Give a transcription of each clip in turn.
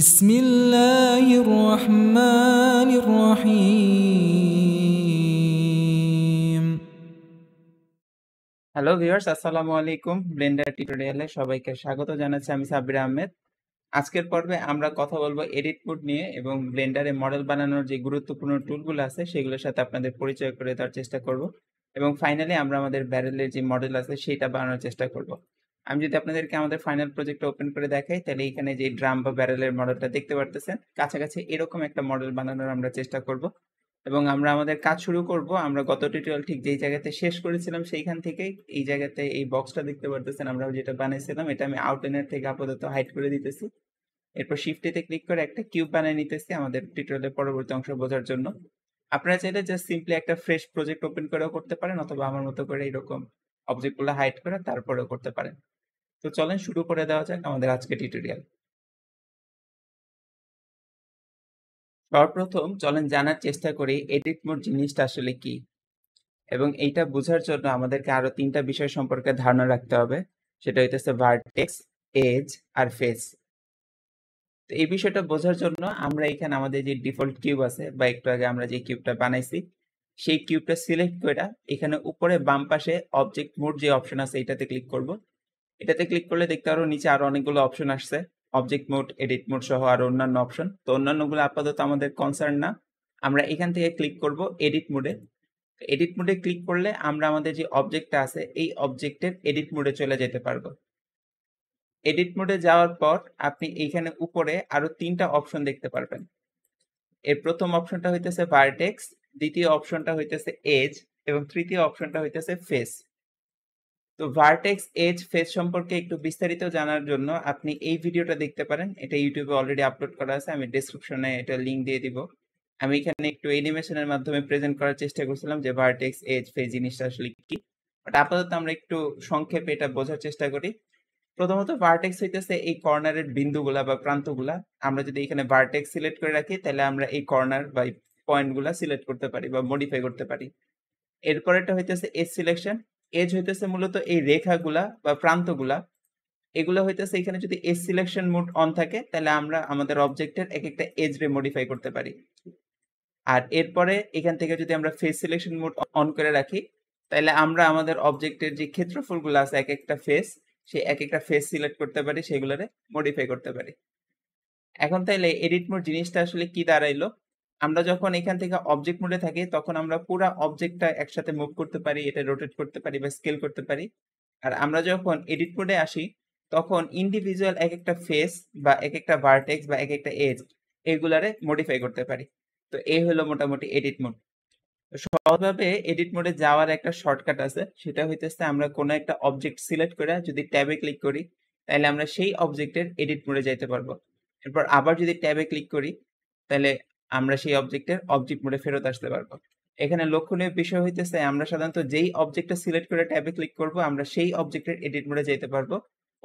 بسم الله الرحمن الرحيم hello viewers আসসালামু আলাইকুম Blender টিউটোরিয়ালে সবাইকে স্বাগত জানাচ্ছি আমি সাব্বির আহমেদ আজকের পর্বে আমরা কথা বলবো এডিট কোড নিয়ে এবং ব্লেন্ডারে মডেল বানানোর যে গুরুত্বপূর্ণ টুলগুলো আছে সেগুলোর সাথে আপনাদের পরিচয় করে দেওয়ার চেষ্টা করব এবং ফাইনালি আমরা আমাদের ব্যারেলের যে মডেল আছে সেটা বানানোর চেষ্টা করব আমি যদি আপনাদেরকে আমাদের ফাইনাল প্রজেক্ট ওপেন করে দেখাই তাহলে এখানে যে ড্রাম বা ব্যারেলের মডেলটা দেখতে পারতেছেন কাছাকাছি এরকম একটা মডেল বানানোর আমরা চেষ্টা করব এবং আমরা আমাদের কাজ শুরু করব আমরা গত টিউটোরিয়াল ঠিক যেই জায়গাতে শেষ করেছিলাম সেইখান থেকে এই জায়গাতে এই বক্সটা দেখতে পারতেছেন আমরা যেটা বানিয়েছিলাম এটা আমি আউটলাইনের থেকে আপাতত হাইট করে দিতেছি এরপর শিফটেতে ক্লিক করে একটা কিউব বানিয়ে নিতেছি আমাদের টিউটোরিয়ালের পরবর্তী অংশ বোঝার জন্য আপনারা চাইলে জাস্ট সিম্পলি একটা ফ্রেশ প্রজেক্ট ওপেন করেও করতে পারেন অথবা আমার মতো করে এরকম অবজেক্টগুলো হাইট করে তারপরেও করতে পারেন তো চলেন শুরু করে দেওয়া যাক আমাদের আজকে টিউটোরিয়াল সর্বপ্রথম চলেন জানার চেষ্টা করি এডিট মোড জিনিসটা আসলে কি এবং এইটা বোঝার জন্য আমাদেরকে আরো তিনটা বিষয় সম্পর্কে ধারণা রাখতে হবে সেটা হইতেছে ভার্টেক্স এজ আর ফেস তো এই বিষয়টা বোঝার জন্য আমরা এখানে আমাদের যে ডিফল্ট কিউব আছে বা একটু আগে আমরা যে কিউবটা বানাইছি সেই কিউবটা সিলেক্ট করে এখানে উপরে বাম পাশে অবজেক্ট মোড যে অপশন আছে এটাতে ক্লিক করবো এটাতে ক্লিক করলে দেখতে পারো নিচে আরো অনেকগুলো অপশন আসছে অবজেক্ট মোড এডিট মোড সহ আরো অন্যান্য অপশন তো অন্যান্যগুলো আপাতত আমাদের কনসার্ন না আমরা এখান থেকে ক্লিক করব এডিট মোডে এডিট মোডে ক্লিক করলে আমরা আমাদের যে অবজেক্টটা আছে এই অবজেক্টের এডিট মোডে চলে যেতে পারবো এডিট মোডে যাওয়ার পর আপনি এইখানে উপরে আরো তিনটা অপশন দেখতে পারবেন এর প্রথম অপশনটা হইতেছে ভার্টেক্স দ্বিতীয় অপশনটা হইতেছে এজ এবং তৃতীয় অপশনটা হইতেছে ফেস তো ভার্টেক্স এজ ফেজ সম্পর্কে একটু বিস্তারিত জানার জন্য আপনি এই ভিডিওটা দেখতে পারেন এটা ইউটিউবে অলরেডি আপলোড করা আছে আমি ডিসক্রিপশনে এটা লিঙ্ক দিয়ে দিব আমি এখানে একটু অ্যানিমেশনের মাধ্যমে প্রেজেন্ট করার চেষ্টা করছিলাম যে ভার্টেক্স এজ ফেজ জিনিসটা আসলে কি বাট আপাতত আমরা একটু সংক্ষেপে এটা বোঝার চেষ্টা করি প্রথমত ভার্টেক্স হইতেছে এই কর্নারের বিন্দুগুলা বা প্রান্তগুলা আমরা যদি এখানে ভার্টেক্স সিলেক্ট করে রাখি তাহলে আমরা এই কর্নার বা পয়েন্টগুলা সিলেক্ট করতে পারি বা মডিফাই করতে পারি এরপর হইতেছে এজ সিলেকশন এজ হইতেছে মূলত এই রেখাগুলা বা প্রান্তগুলা এগুলো হইতেছে এখানে যদি এজ সিলেকশন মোড অন থাকে তাহলে আমরা আমাদের অবজেক্টের এক একটা এজ রে মডিফাই করতে পারি আর এরপরে এখান থেকে যদি আমরা ফেস সিলেকশন মোড অন করে রাখি তাহলে আমরা আমাদের অবজেক্টের যে ক্ষেত্রফলগুলো আছে এক একটা ফেস সেই এক একটা ফেস সিলেক্ট করতে পারি সেগুলোরে মডিফাই করতে পারি এখন তাহলে এডিট মোড জিনিসটা আসলে কি দাঁড়াইলো আমরা যখন এখান থেকে অবজেক্ট মোডে থাকি তখন আমরা পুরো অবজেক্টটা একসাথে মুভ করতে পারি এটা রোটেট করতে পারি বা স্কেল করতে পারি আর আমরা যখন এডিট মোডে আসি তখন ইন্ডিভিজুয়াল এক একটা ফেস বা এক একটা ভার্টেক্স বা এক একটা এজ এগুলারে মডিফাই করতে পারি তো এই হলো মোটামুটি এডিট মোড সহজভাবে এডিট মোডে যাওয়ার একটা শর্টকাট আছে সেটা হইতেছে আমরা কোনো একটা অবজেক্ট সিলেক্ট করে যদি ট্যাবে ক্লিক করি তাহলে আমরা সেই অবজেক্টের এডিট মোডে যাইতে পারবো এরপর আবার যদি ট্যাবে ক্লিক করি তাহলে আমরা সেই অবজেক্টের অবজেক্ট মোডে ফেরত আসতে পারবো এখানে লক্ষণীয় বিষয় হইতেছে আমরা সাধারণত যেই অবজেক্টটা সিলেক্ট করে ট্যাবে ক্লিক করব আমরা সেই অবজেক্টের এডিট মোডে যেতে পারবো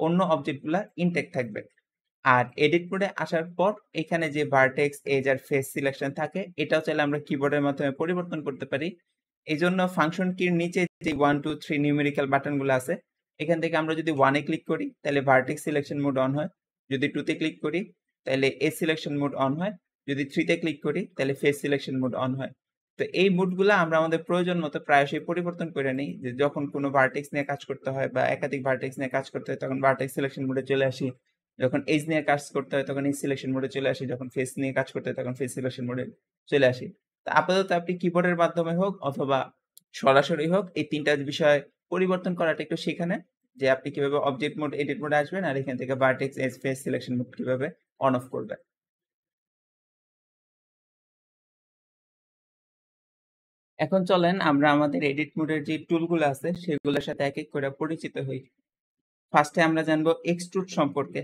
অন্য অবজেক্টগুলো ইনটেক থাকবে আর এডিট মোডে আসার পর এখানে যে ভার্টেক্স এজ আর ফেস সিলেকশন থাকে এটাও চাইলে আমরা কিবোর্ডের মাধ্যমে পরিবর্তন করতে পারি এই জন্য ফাংশন কির নিচে যে ওয়ান টু থ্রি নিউমেরিক্যাল বাটনগুলো আছে এখান থেকে আমরা যদি ওয়ানে ক্লিক করি তাহলে ভার্টেক্স সিলেকশন মোড অন হয় যদি টুতে ক্লিক করি তাহলে এ সিলেকশন মোড অন হয় যদি থ্রিতে ক্লিক করি তাহলে ফেস সিলেকশন মোড অন হয় তো এই মুডগুলো আমরা আমাদের প্রয়োজন মতো প্রায়শই পরিবর্তন করে নিই যে যখন কোনো ভার্টেক্স নিয়ে কাজ করতে হয় বা একাধিক ভার্টেক্স নিয়ে কাজ করতে হয় তখন ভার্টেক্স সিলেকশন মোডে চলে আসি যখন এজ নিয়ে কাজ করতে হয় তখন এই সিলেকশন মোডে চলে আসি যখন ফেস নিয়ে কাজ করতে হয় তখন ফেস সিলেকশন মোডে চলে আসি তা আপাতত আপনি কিবোর্ডের মাধ্যমে হোক অথবা সরাসরি হোক এই তিনটা বিষয় পরিবর্তন করাটা একটু সেখানে যে আপনি কিভাবে অবজেক্ট মোড এডিট মোডে আসবেন আর এখান থেকে vertex edge face selection mode কিভাবে অন অফ করবেন এখন চলেন আমরা আমাদের এডিট মোডের যে টুলগুলো আছে সেগুলোর সাথে এক এক করে পরিচিত হই ফার্স্টে আমরা জানবো এক্সট্রুড সম্পর্কে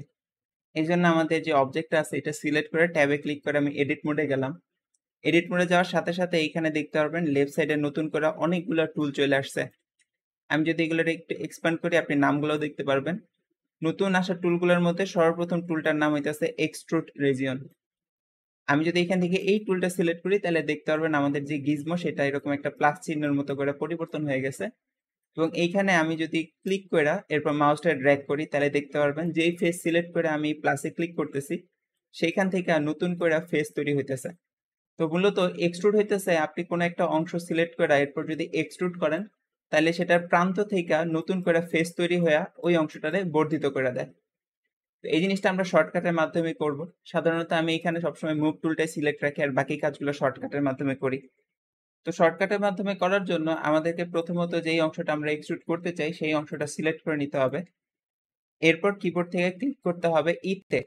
এই জন্য আমাদের যে অবজেক্টটা আছে এটা সিলেক্ট করে ট্যাবে ক্লিক করে আমি এডিট মোডে গেলাম এডিট মোডে যাওয়ার সাথে সাথে এইখানে দেখতে পারবেন লেফট সাইডে নতুন করে অনেকগুলো টুল চলে আসছে আমি যদি এগুলোর একটু এক্সপ্যান্ড করি আপনি নামগুলো দেখতে পারবেন নতুন আসা টুলগুলোর মধ্যে সর্বপ্রথম টুলটার নাম হইতেছে এক্সট্রুড রেজিয়ন আমি যদি এখান থেকে এই টুলটা সিলেক্ট করি তাহলে দেখতে পারবেন আমাদের যে গিজমো সেটা এরকম একটা প্লাস চিহ্নের মতো করে পরিবর্তন হয়ে গেছে এবং এইখানে আমি যদি ক্লিক করে এরপর মাউসটা ড্র্যাগ করি তাহলে দেখতে পারবেন যেই ফেস সিলেক্ট করে আমি প্লাসে ক্লিক করতেছি সেইখান থেকে নতুন করে ফেস তৈরি হইতেছে তো মূলত এক্সট্রুড হইতেছে আপনি কোনো একটা অংশ সিলেক্ট করে এরপর যদি এক্সট্রুড করেন তাহলে সেটার প্রান্ত থেকে নতুন করে ফেস তৈরি হয়ে ওই অংশটারে বর্ধিত করে দেয় তো এই জিনিসটা আমরা শর্টকাটের মাধ্যমে করব সাধারণত আমি এখানে সবসময় মুভ টুলটাই সিলেক্ট রাখি আর বাকি কাজগুলো শর্টকাটের মাধ্যমে করি তো শর্টকাটের মাধ্যমে করার জন্য আমাদেরকে প্রথমত যেই অংশটা আমরা এক্সট্রুট করতে চাই সেই অংশটা সিলেক্ট করে নিতে হবে এরপর কিবোর্ড থেকে ক্লিক করতে হবে ইতে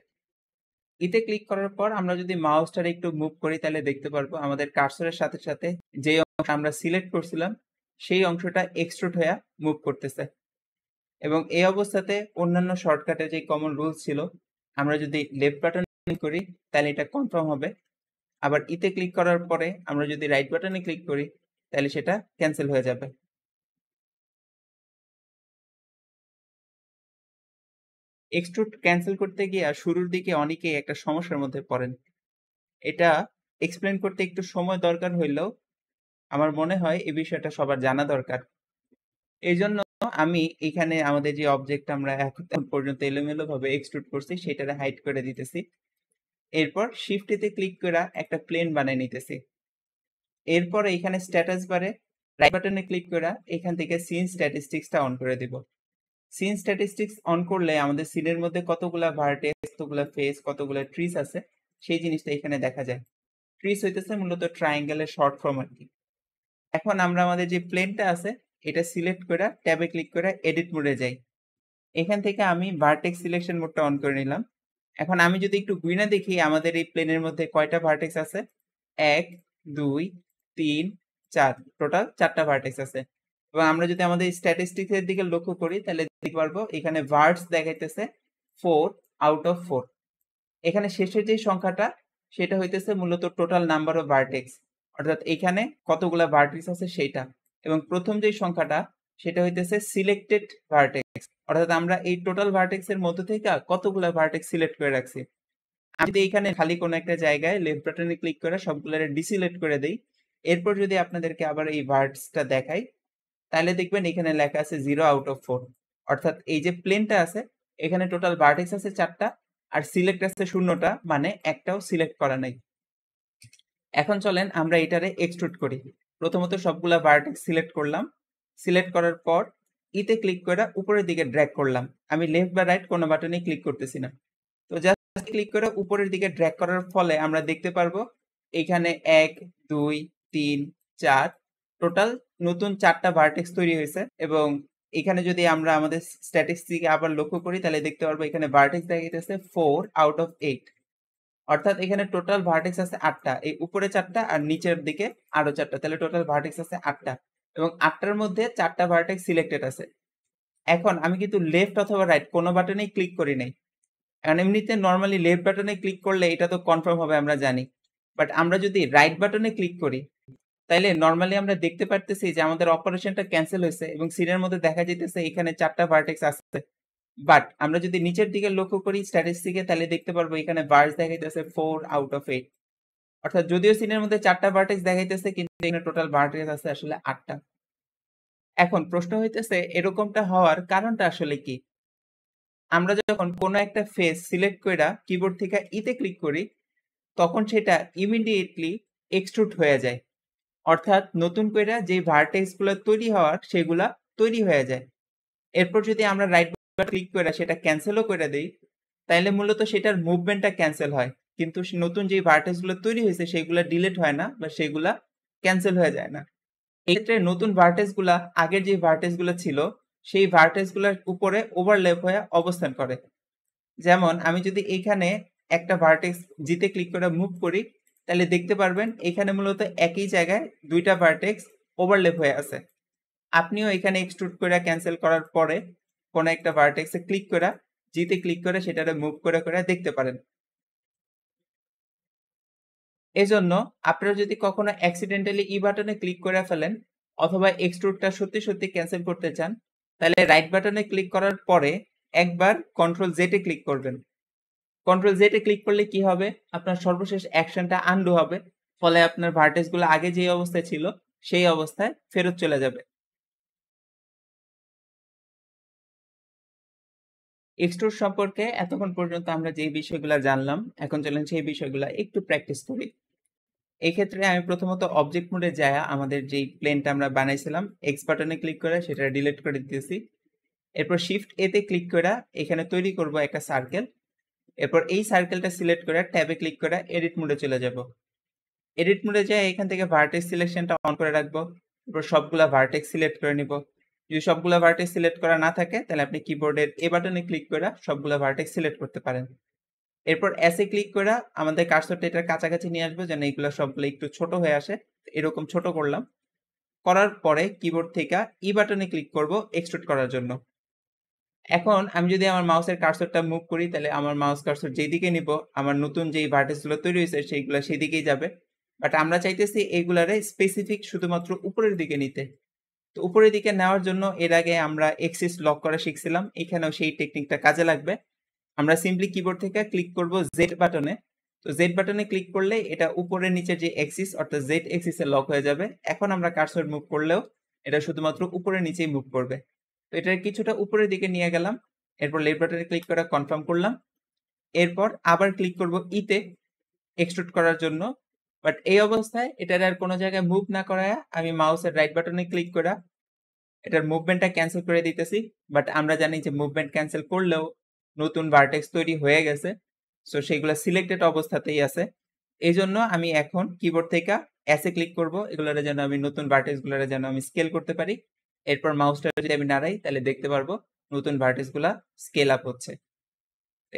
ইতে ক্লিক করার পর আমরা যদি মাউসটার একটু মুভ করি তাহলে দেখতে পারবো আমাদের কার্সরের সাথে সাথে যে অংশ আমরা সিলেক্ট করছিলাম সেই অংশটা এক্সট্রুট হয়ে মুভ করতেছে এবং এই অবস্থাতে অন্যান্য শর্টকাটে যে কমন রুলস ছিল আমরা যদি লেফট বাটন করি তাহলে এটা কনফার্ম হবে আবার ইতে e ক্লিক করার পরে আমরা যদি রাইট বাটনে ক্লিক করি তাহলে সেটা ক্যান্সেল হয়ে যাবে এক্সট্রুট ক্যান্সেল করতে গিয়ে শুরুর দিকে অনেকেই একটা সমস্যার মধ্যে পড়েন এটা এক্সপ্লেন করতে একটু সময় দরকার হইলেও আমার মনে হয় এই বিষয়টা সবার জানা দরকার এই জন্য আমি এখানে আমাদের যে অবজেক্ট আমরা এখন পর্যন্ত এলোমেলো ভাবে এক্সট্রুড করছি সেটারে হাইড করে দিতেছি এরপর শিফটেতে ক্লিক করে একটা প্লেন বানিয়ে নিতেছি এরপর এখানে স্ট্যাটাস বারে রাইট বাটনে ক্লিক করে এখান থেকে সিন স্ট্যাটিস্টিক্সটা অন করে দিব সিন স্ট্যাটিস্টিক্স অন করলে আমাদের সিনের মধ্যে কতগুলা ভার্টেক্স কতগুলো ফেস কতগুলো ট্রিস আছে সেই জিনিসটা এখানে দেখা যায় ট্রিস হইতেছে মূলত ট্রায়াঙ্গেলের শর্ট ফর্ম আর কি এখন আমরা আমাদের যে প্লেনটা আছে এটা সিলেক্ট করে ট্যাবে ক্লিক করে এডিট মোডে যাই এখান থেকে আমি ভার্টেক্স সিলেকশন মোডটা অন করে নিলাম এখন আমি যদি একটু গুইনা দেখি আমাদের এই প্লেনের মধ্যে কয়টা ভার্টেক্স আছে এক দুই তিন চার টোটাল চারটা ভার্টেক্স আছে এবং আমরা যদি আমাদের স্ট্যাটিস্টিক্স এর দিকে লক্ষ্য করি তাহলে দেখতে পারবো এখানে ভার্টস দেখাইতেছে ফোর আউট অফ ফোর এখানে শেষের যে সংখ্যাটা সেটা হইতেছে মূলত টোটাল নাম্বার অফ ভার্টেক্স অর্থাৎ এখানে কতগুলো ভার্টেক্স আছে সেটা এবং প্রথম যে সংখ্যাটা সেটা হইতেছে সিলেক্টেড ভার্টেক্স অর্থাৎ আমরা এই টোটাল ভার্টেক্স এর মধ্যে থেকে কতগুলো ভার্টেক্স সিলেক্ট করে রাখছি আমি যদি এখানে খালি কোনো একটা জায়গায় লেফট বাটনে ক্লিক করে সবগুলোর ডিসিলেক্ট করে দেই এরপর যদি আপনাদেরকে আবার এই ভার্টসটা দেখাই তাহলে দেখবেন এখানে লেখা আছে জিরো আউট অফ ফোর অর্থাৎ এই যে প্লেনটা আছে এখানে টোটাল ভার্টেক্স আছে চারটা আর সিলেক্ট আছে শূন্যটা মানে একটাও সিলেক্ট করা নাই এখন চলেন আমরা এটারে এক্সট্রুড করি প্রথমত সবগুলা ভার্টেক্স সিলেক্ট করলাম সিলেক্ট করার পর ইতে ক্লিক করে উপরের দিকে ড্র্যাগ করলাম আমি লেফট বা রাইট কোনো বাটনে ক্লিক করতেছি না তো জাস্ট ক্লিক করে উপরের দিকে ড্র্যাগ করার ফলে আমরা দেখতে পারবো এখানে এক দুই তিন চার টোটাল নতুন চারটা ভার্টেক্স তৈরি হয়েছে এবং এখানে যদি আমরা আমাদের স্ট্যাটিস্টিক আবার লক্ষ্য করি তাহলে দেখতে পারবো এখানে ভার্টেক্স দেখা গেছে ফোর আউট অফ এইট অর্থাৎ এখানে টোটাল ভার্টেক্স আছে আটটা এই উপরে চারটা আর নিচের দিকে আরো চারটা তাহলে টোটাল ভার্টেক্স আছে আটটা এবং আটটার মধ্যে চারটা ভার্টেক্স সিলেক্টেড আছে এখন আমি কিন্তু লেফট অথবা রাইট কোনো বাটনেই ক্লিক করি নাই কারণ এমনিতে নর্মালি লেফট বাটনে ক্লিক করলে এটা তো কনফার্ম হবে আমরা জানি বাট আমরা যদি রাইট বাটনে ক্লিক করি তাইলে নর্মালি আমরা দেখতে পারতেছি যে আমাদের অপারেশনটা ক্যান্সেল হয়েছে এবং সিনের মধ্যে দেখা যেতেছে এখানে চারটা ভার্টেক্স আসছে বাট আমরা যদি নিচের দিকে লক্ষ্য করি স্ট্যাটিস্টিকে তাহলে দেখতে পারবো এখানে বার্স দেখাইতেছে ফোর আউট অফ এইট অর্থাৎ যদিও সিনের মধ্যে চারটা ভার্টেক্স দেখাইতেছে কিন্তু এখানে টোটাল ভার্টেক্স আছে আসলে আটটা এখন প্রশ্ন হইতেছে এরকমটা হওয়ার কারণটা আসলে কি আমরা যখন কোনো একটা ফেস সিলেক্ট করে কিবোর্ড থেকে ইতে e ক্লিক করি তখন সেটা ইমিডিয়েটলি এক্সট্রুট হয়ে যায় অর্থাৎ নতুন করে যে ভার্টেক্সগুলো তৈরি হওয়ার সেগুলা তৈরি হয়ে যায় এরপর যদি আমরা রাইট ক্লিক করে সেটা ক্যান্সেলও করে দেই তাইলে মূলত সেটার মুভমেন্টটা ক্যান্সেল হয় কিন্তু নতুন যে ভার্টেক্সগুলো তৈরি হয়েছে সেগুলো ডিলেট হয় না বা সেগুলো ক্যান্সেল হয়ে যায় না এক্ষেত্রে নতুন ভার্টেক্সগুলা আগের যে ভার্টেক্সগুলো ছিল সেই ভার্টেক্সগুলোর উপরে ওভারল্যাপ হয়ে অবস্থান করে যেমন আমি যদি এখানে একটা ভার্টেক্স জিতে ক্লিক করে মুভ করি তাহলে দেখতে পারবেন এখানে মূলত একই জায়গায় দুইটা ভার্টেক্স ওভারল্যাপ হয়ে আছে আপনিও এখানে এক্সট্রুড করে ক্যান্সেল করার পরে কোনো একটা ভার্টেক্সে ক্লিক করে জিতে ক্লিক করে সেটাকে মুভ করে করে দেখতে পারেন এজন্য আপনারা যদি কখনো অ্যাক্সিডেন্টালি ই বাটনে ক্লিক করে ফেলেন অথবা এক্সট্রুডটা সত্যি সত্যি ক্যান্সেল করতে চান তাহলে রাইট বাটনে ক্লিক করার পরে একবার কন্ট্রোল জেটে ক্লিক করবেন কন্ট্রোল জেটে ক্লিক করলে কি হবে আপনার সর্বশেষ অ্যাকশনটা আন্ডু হবে ফলে আপনার ভার্টেজগুলো আগে যে অবস্থায় ছিল সেই অবস্থায় ফেরত চলে যাবে এক্সট্রোর সম্পর্কে এতক্ষণ পর্যন্ত আমরা যে বিষয়গুলো জানলাম এখন চলেন সেই বিষয়গুলো একটু প্র্যাকটিস করি এক্ষেত্রে আমি প্রথমত অবজেক্ট মোডে যায় আমাদের যেই প্লেনটা আমরা বানাইছিলাম এক্স বাটনে ক্লিক করে সেটা ডিলিট করে দিতেছি এরপর শিফট এতে ক্লিক করে এখানে তৈরি করব একটা সার্কেল এরপর এই সার্কেলটা সিলেক্ট করে ট্যাবে ক্লিক করে এডিট মোডে চলে যাব এডিট মোডে যায় এখান থেকে ভার্টেক্স সিলেকশনটা অন করে রাখবো এরপর সবগুলা ভার্টেক্স সিলেক্ট করে নিব যদি সবগুলো ভার্টেক্স সিলেক্ট করা না থাকে তাহলে আপনি কিবোর্ডের এ বাটনে ক্লিক করে সবগুলো ভার্টেক্স সিলেক্ট করতে পারেন এরপর এসে ক্লিক করে আমাদের কার্সরটা এটার কাছাকাছি নিয়ে আসবো যেন এইগুলো সবগুলো একটু ছোট হয়ে আসে এরকম ছোট করলাম করার পরে কিবোর্ড থেকে ই বাটনে ক্লিক করব এক্সট্রুট করার জন্য এখন আমি যদি আমার মাউসের কার্সরটা মুভ করি তাহলে আমার মাউস কার্সর যেদিকে নিব আমার নতুন যেই ভার্টেক্সগুলো তৈরি হয়েছে সেইগুলো সেদিকেই যাবে বাট আমরা চাইতেছি এইগুলারে স্পেসিফিক শুধুমাত্র উপরের দিকে নিতে তো উপরের দিকে নেওয়ার জন্য এর আগে আমরা এক্সিস লক করা শিখছিলাম এখানেও সেই টেকনিকটা কাজে লাগবে আমরা সিম্পলি কিবোর্ড থেকে ক্লিক করব জেড বাটনে তো জেড বাটনে ক্লিক করলে এটা উপরে নিচে যে এক্সিস অর্থাৎ জেড এক্সিসে লক হয়ে যাবে এখন আমরা কার্সর মুভ করলেও এটা শুধুমাত্র উপরে নিচেই মুভ করবে তো এটা কিছুটা উপরের দিকে নিয়ে গেলাম এরপর লেফট বাটনে ক্লিক করা কনফার্ম করলাম এরপর আবার ক্লিক করব ইতে e এক্সট্রুট করার জন্য বাট এই অবস্থায় এটার আর কোনো জায়গায় মুভ না করায় আমি মাউসের রাইট বাটনে ক্লিক করে এটার মুভমেন্টটা ক্যান্সেল করে দিতেছি বাট আমরা জানি যে মুভমেন্ট ক্যান্সেল করলেও নতুন ভার্টেক্স তৈরি হয়ে গেছে সো সেগুলো সিলেক্টেড অবস্থাতেই আছে এই জন্য আমি এখন কিবোর্ড থেকে অ্যাসে ক্লিক করব এগুলোর যেন আমি নতুন ভার্টেক্সগুলোর যেন আমি স্কেল করতে পারি এরপর মাউসটা যদি আমি নাড়াই তাহলে দেখতে পারবো নতুন ভার্টেক্সগুলো স্কেল আপ হচ্ছে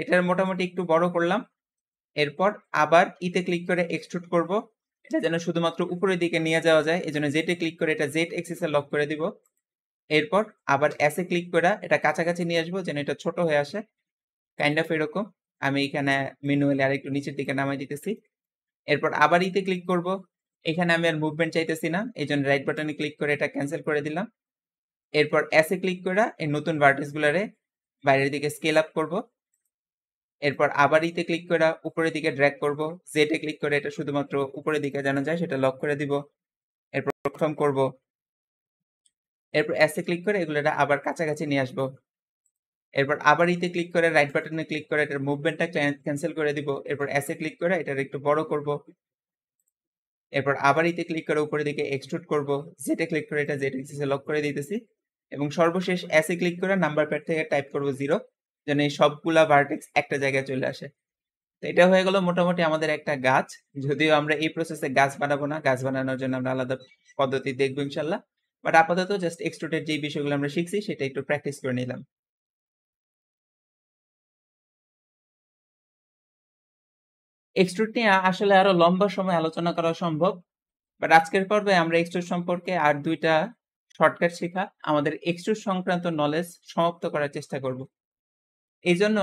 এটার মোটামুটি একটু বড় করলাম এরপর আবার ইতে e ক্লিক করে এক্সট্রুট করব এটা যেন শুধুমাত্র উপরের দিকে নিয়ে যাওয়া যায় এজন্য জেটে ক্লিক করে এটা জেড এক্সিসে লক করে দিব এরপর আবার এসে ক্লিক করে এটা কাছাকাছি নিয়ে আসবো যেন এটা ছোট হয়ে আসে কাইন্ড অফ এরকম আমি এখানে মেনুয়ালি আর একটু নিচের দিকে নামাই দিতেছি এরপর আবার ইতে e ক্লিক করব এখানে আমি আর মুভমেন্ট চাইতেছি না এই জন্য রাইট বাটনে ক্লিক করে এটা ক্যান্সেল করে দিলাম এরপর এসে ক্লিক করে এই নতুন ভার্টেক্সগুলোরে বাইরের দিকে স্কেল আপ করবো এরপর আবার ইতে e ক্লিক করে উপরের দিকে ড্র্যাগ করব জেটে ক্লিক করে এটা শুধুমাত্র উপরের দিকে জানা যায় সেটা লক করে দিব এরপর কনফার্ম করব এরপর এসে ক্লিক করে এগুলোটা আবার কাছাকাছি নিয়ে আসবো এরপর আবার ইতে e ক্লিক করে রাইট বাটনে ক্লিক করে এটার মুভমেন্টটা ক্যান্সেল করে দিব এরপর এসে ক্লিক করে এটার একটু বড় করব এরপর আবার ইতে e ক্লিক করে উপরের দিকে এক্সট্রুট করব জেটে ক্লিক করে এটা জেট এক্সিসে লক করে দিতেছি এবং সর্বশেষ এসে ক্লিক করে নাম্বার প্যাড থেকে টাইপ করব জিরো যেন এই সবগুলা ভার্টেক্স একটা জায়গায় চলে আসে তো এটা হয়ে গেল মোটামুটি আমাদের একটা গাছ যদিও আমরা এই প্রসেসে গাছ বানাবো না গাছ বানানোর জন্য আমরা আলাদা পদ্ধতি দেখবো ইনশাল্লাহ বাট আপাতত জাস্ট এক্সট্রোটের যে বিষয়গুলো আমরা শিখছি সেটা একটু প্র্যাকটিস করে নিলাম এক্সট্রুট নিয়ে আসলে আরো লম্বা সময় আলোচনা করা সম্ভব বাট আজকের পর্বে আমরা এক্সট্রুট সম্পর্কে আর দুইটা শর্টকাট শেখা আমাদের এক্সট্রুট সংক্রান্ত নলেজ সমাপ্ত করার চেষ্টা করবো এই জন্য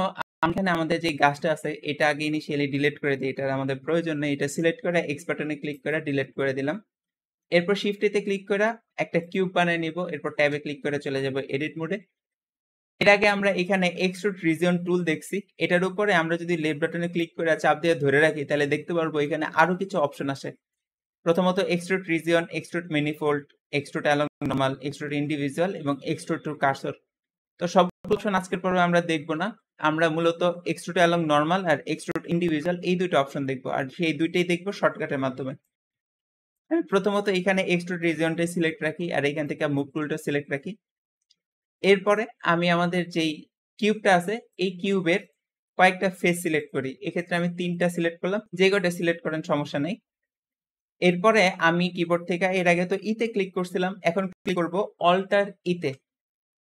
এখানে আমাদের যে গাছটা আছে এটা আগে ইনিশিয়ালি ডিলিট করে দিই এটার আমাদের প্রয়োজন নেই এটা সিলেক্ট করে এক্স বাটনে ক্লিক করে ডিলিট করে দিলাম এরপর শিফটিতে ক্লিক করে একটা কিউব বানিয়ে নিব এরপর ট্যাবে ক্লিক করে চলে যাব এডিট মোডে এর আগে আমরা এখানে এক্সট্রুড রিজন টুল দেখছি এটার উপরে আমরা যদি লেফট বাটনে ক্লিক করে চাপ দিয়ে ধরে রাখি তাহলে দেখতে পারবো এখানে আরও কিছু অপশন আসে প্রথমত extrude region extrude manifold extrude along normal extrude individual এবং এক্সট্রুড টু কার্সর তো সব অপশন আজকের পর্বে আমরা দেখব না আমরা মূলত এক্সট্রুট অ্যালং নর্মাল আর এক্সট্রুট ইন্ডিভিজুয়াল এই দুইটা অপশন দেখব আর সেই দুইটাই দেখব শর্টকাটের মাধ্যমে আমি প্রথমত এখানে এক্সট্রুট রিজিয়নটাই সিলেক্ট রাখি আর এখান থেকে মুভ টুলটা সিলেক্ট রাখি এরপরে আমি আমাদের যেই কিউবটা আছে এই কিউবের কয়েকটা ফেস সিলেক্ট করি এক্ষেত্রে আমি তিনটা সিলেক্ট করলাম যে কটা সিলেক্ট করেন সমস্যা নেই এরপরে আমি কিবোর্ড থেকে এর আগে তো ইতে ক্লিক করছিলাম এখন ক্লিক করবো অল্টার ইতে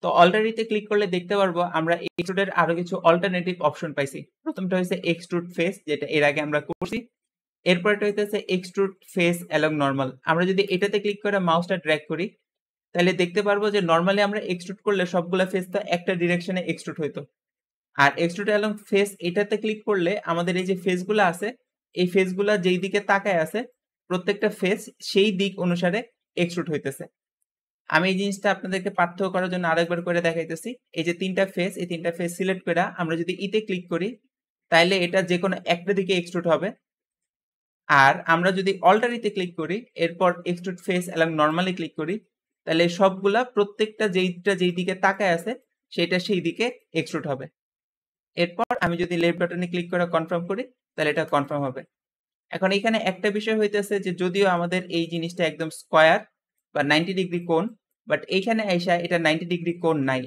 তো অলরেডিতে ক্লিক করলে দেখতে পারবো আমরা এক্সট্রুডের আরো কিছু অল্টারনেটিভ অপশন পাইছি প্রথমটা হচ্ছে এক্সট্রুড ফেস যেটা এর আগে আমরা করছি এরপরটা হইতেছে এক্সট্রুড ফেস অ্যালং নর্মাল আমরা যদি এটাতে ক্লিক করে মাউসটা ড্র্যাক করি তাহলে দেখতে পারবো যে নর্মালি আমরা এক্সট্রুড করলে সবগুলো ফেস তো একটা ডিরেকশনে এক্সট্রুড হইতো আর এক্সট্রুড অ্যালং ফেস এটাতে ক্লিক করলে আমাদের এই যে ফেসগুলো আছে এই ফেসগুলো যেই দিকে তাকায় আছে প্রত্যেকটা ফেস সেই দিক অনুসারে এক্সট্রুড হইতেছে আমি এই জিনিসটা আপনাদেরকে পার্থক্য করার জন্য আরেকবার করে দেখাইতেছি এই যে তিনটা ফেস এই তিনটা ফেস সিলেক্ট করে আমরা যদি ইতে ক্লিক করি তাহলে এটা যে কোনো একটা দিকে এক্সট্রুট হবে আর আমরা যদি ইতে ক্লিক করি এরপর এক্সট্রুট ফেস এবং নর্মালি ক্লিক করি তাহলে সবগুলা প্রত্যেকটা যেইটা যেই দিকে তাকায় আছে সেটা সেই দিকে এক্সট্রুট হবে এরপর আমি যদি লেফট বাটনে ক্লিক করে কনফার্ম করি তাহলে এটা কনফার্ম হবে এখন এখানে একটা বিষয় হইতেছে যে যদিও আমাদের এই জিনিসটা একদম স্কোয়ার বা নাইনটি ডিগ্রি কোন বাট এইখানে আইসা এটা নাইনটি ডিগ্রি কোন নাই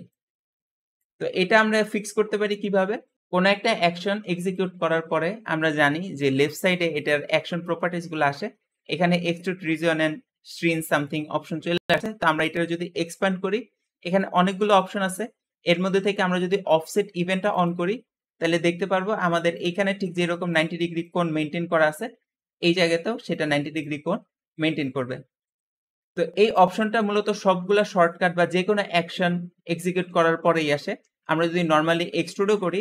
তো এটা আমরা ফিক্স করতে পারি কিভাবে কোন একটা অ্যাকশন এক্সিকিউট করার পরে আমরা জানি যে লেফট সাইডে এটার অ্যাকশন প্রপার্টিসগুলো আসে এখানে extrude region and string something option চলে আসে তো আমরা এটা যদি এক্সপ্যান্ড করি এখানে অনেকগুলো অপশন আছে এর মধ্যে থেকে আমরা যদি অফসেট ইভেন্টটা অন করি তাহলে দেখতে পারবো আমাদের এখানে ঠিক যেরকম নাইনটি ডিগ্রি কোন মেনটেন করা আছে এই জায়গাতেও সেটা নাইনটি ডিগ্রি কোন মেনটেন করবে তো এই অপশনটা মূলত সবগুলা শর্টকাট বা যে কোনো অ্যাকশন এক্সিকিউট করার পরেই আসে আমরা যদি নর্মালি এক্সট্রুডও করি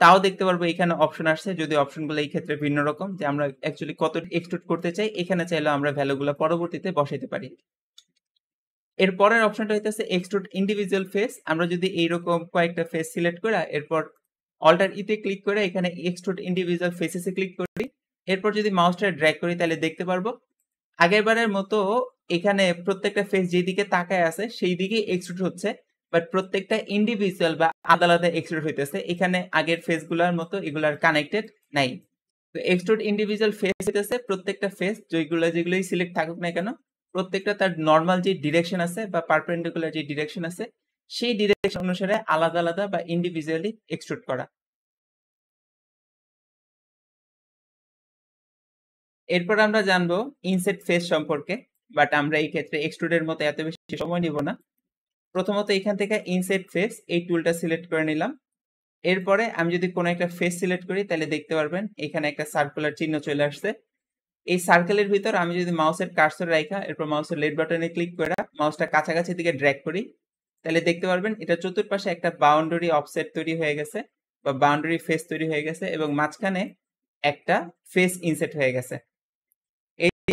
তাও দেখতে পারবো এখানে অপশন আসছে যদি অপশনগুলো এই ক্ষেত্রে ভিন্ন রকম যে আমরা অ্যাকচুয়ালি কত এক্সট্রুড করতে চাই এখানে চাইলে আমরা ভ্যালুগুলো পরবর্তীতে বসাইতে পারি এর পরের অপশনটা হইতেছে এক্সট্রুড ইন্ডিভিজুয়াল ফেস আমরা যদি এইরকম কয়েকটা ফেস সিলেক্ট করে এরপর অল্টার ইতে ক্লিক করে এখানে এক্সট্রুড ইন্ডিভিজুয়াল ফেসেসে ক্লিক করি এরপর যদি মাউসটা ড্র্যাগ করি তাহলে দেখতে পারবো আগেরবারের মতো এখানে প্রত্যেকটা ফেস যেদিকে তাকায় আছে সেই দিকে এক্সট্রুড হচ্ছে বাট প্রত্যেকটা ইন্ডিভিজুয়াল বা আলাদা আলাদা এক্সট্রুড হইতেছে এখানে আগের ফেসগুলোর মতো এগুলার কানেক্টেড নাই তো এক্সট্রুড ইন্ডিভিজুয়াল ফেস হইতেছে প্রত্যেকটা ফেস যেগুলো যেগুলোই সিলেক্ট থাকুক না কেন প্রত্যেকটা তার নর্মাল যে ডিরেকশন আছে বা পারপেন্ডিকুলার যে ডিরেকশন আছে সেই ডিরেকশন অনুসারে আলাদা আলাদা বা ইন্ডিভিজুয়ালি এক্সট্রুড করা এরপর আমরা জানবো ইনসেট ফেস সম্পর্কে বাট আমরা এই ক্ষেত্রে এক্সট্রুডের মতো এত বেশি সময় নিব না প্রথমত এখান থেকে ইনসেট ফেস এই টুলটা সিলেক্ট করে নিলাম এরপরে আমি যদি কোনো একটা ফেস সিলেক্ট করি তাহলে দেখতে পারবেন এখানে একটা সার্কুলার চিহ্ন চলে আসছে এই সার্কেলের ভিতর আমি যদি মাউসের কার্সর রাখা এরপর মাউসের লেড বাটনে ক্লিক করে মাউসটা কাছাকাছি দিকে ড্র্যাগ করি তাহলে দেখতে পারবেন এটা চতুর্পাশে একটা বাউন্ডারি অফসেট তৈরি হয়ে গেছে বা বাউন্ডারি ফেস তৈরি হয়ে গেছে এবং মাঝখানে একটা ফেস ইনসেট হয়ে গেছে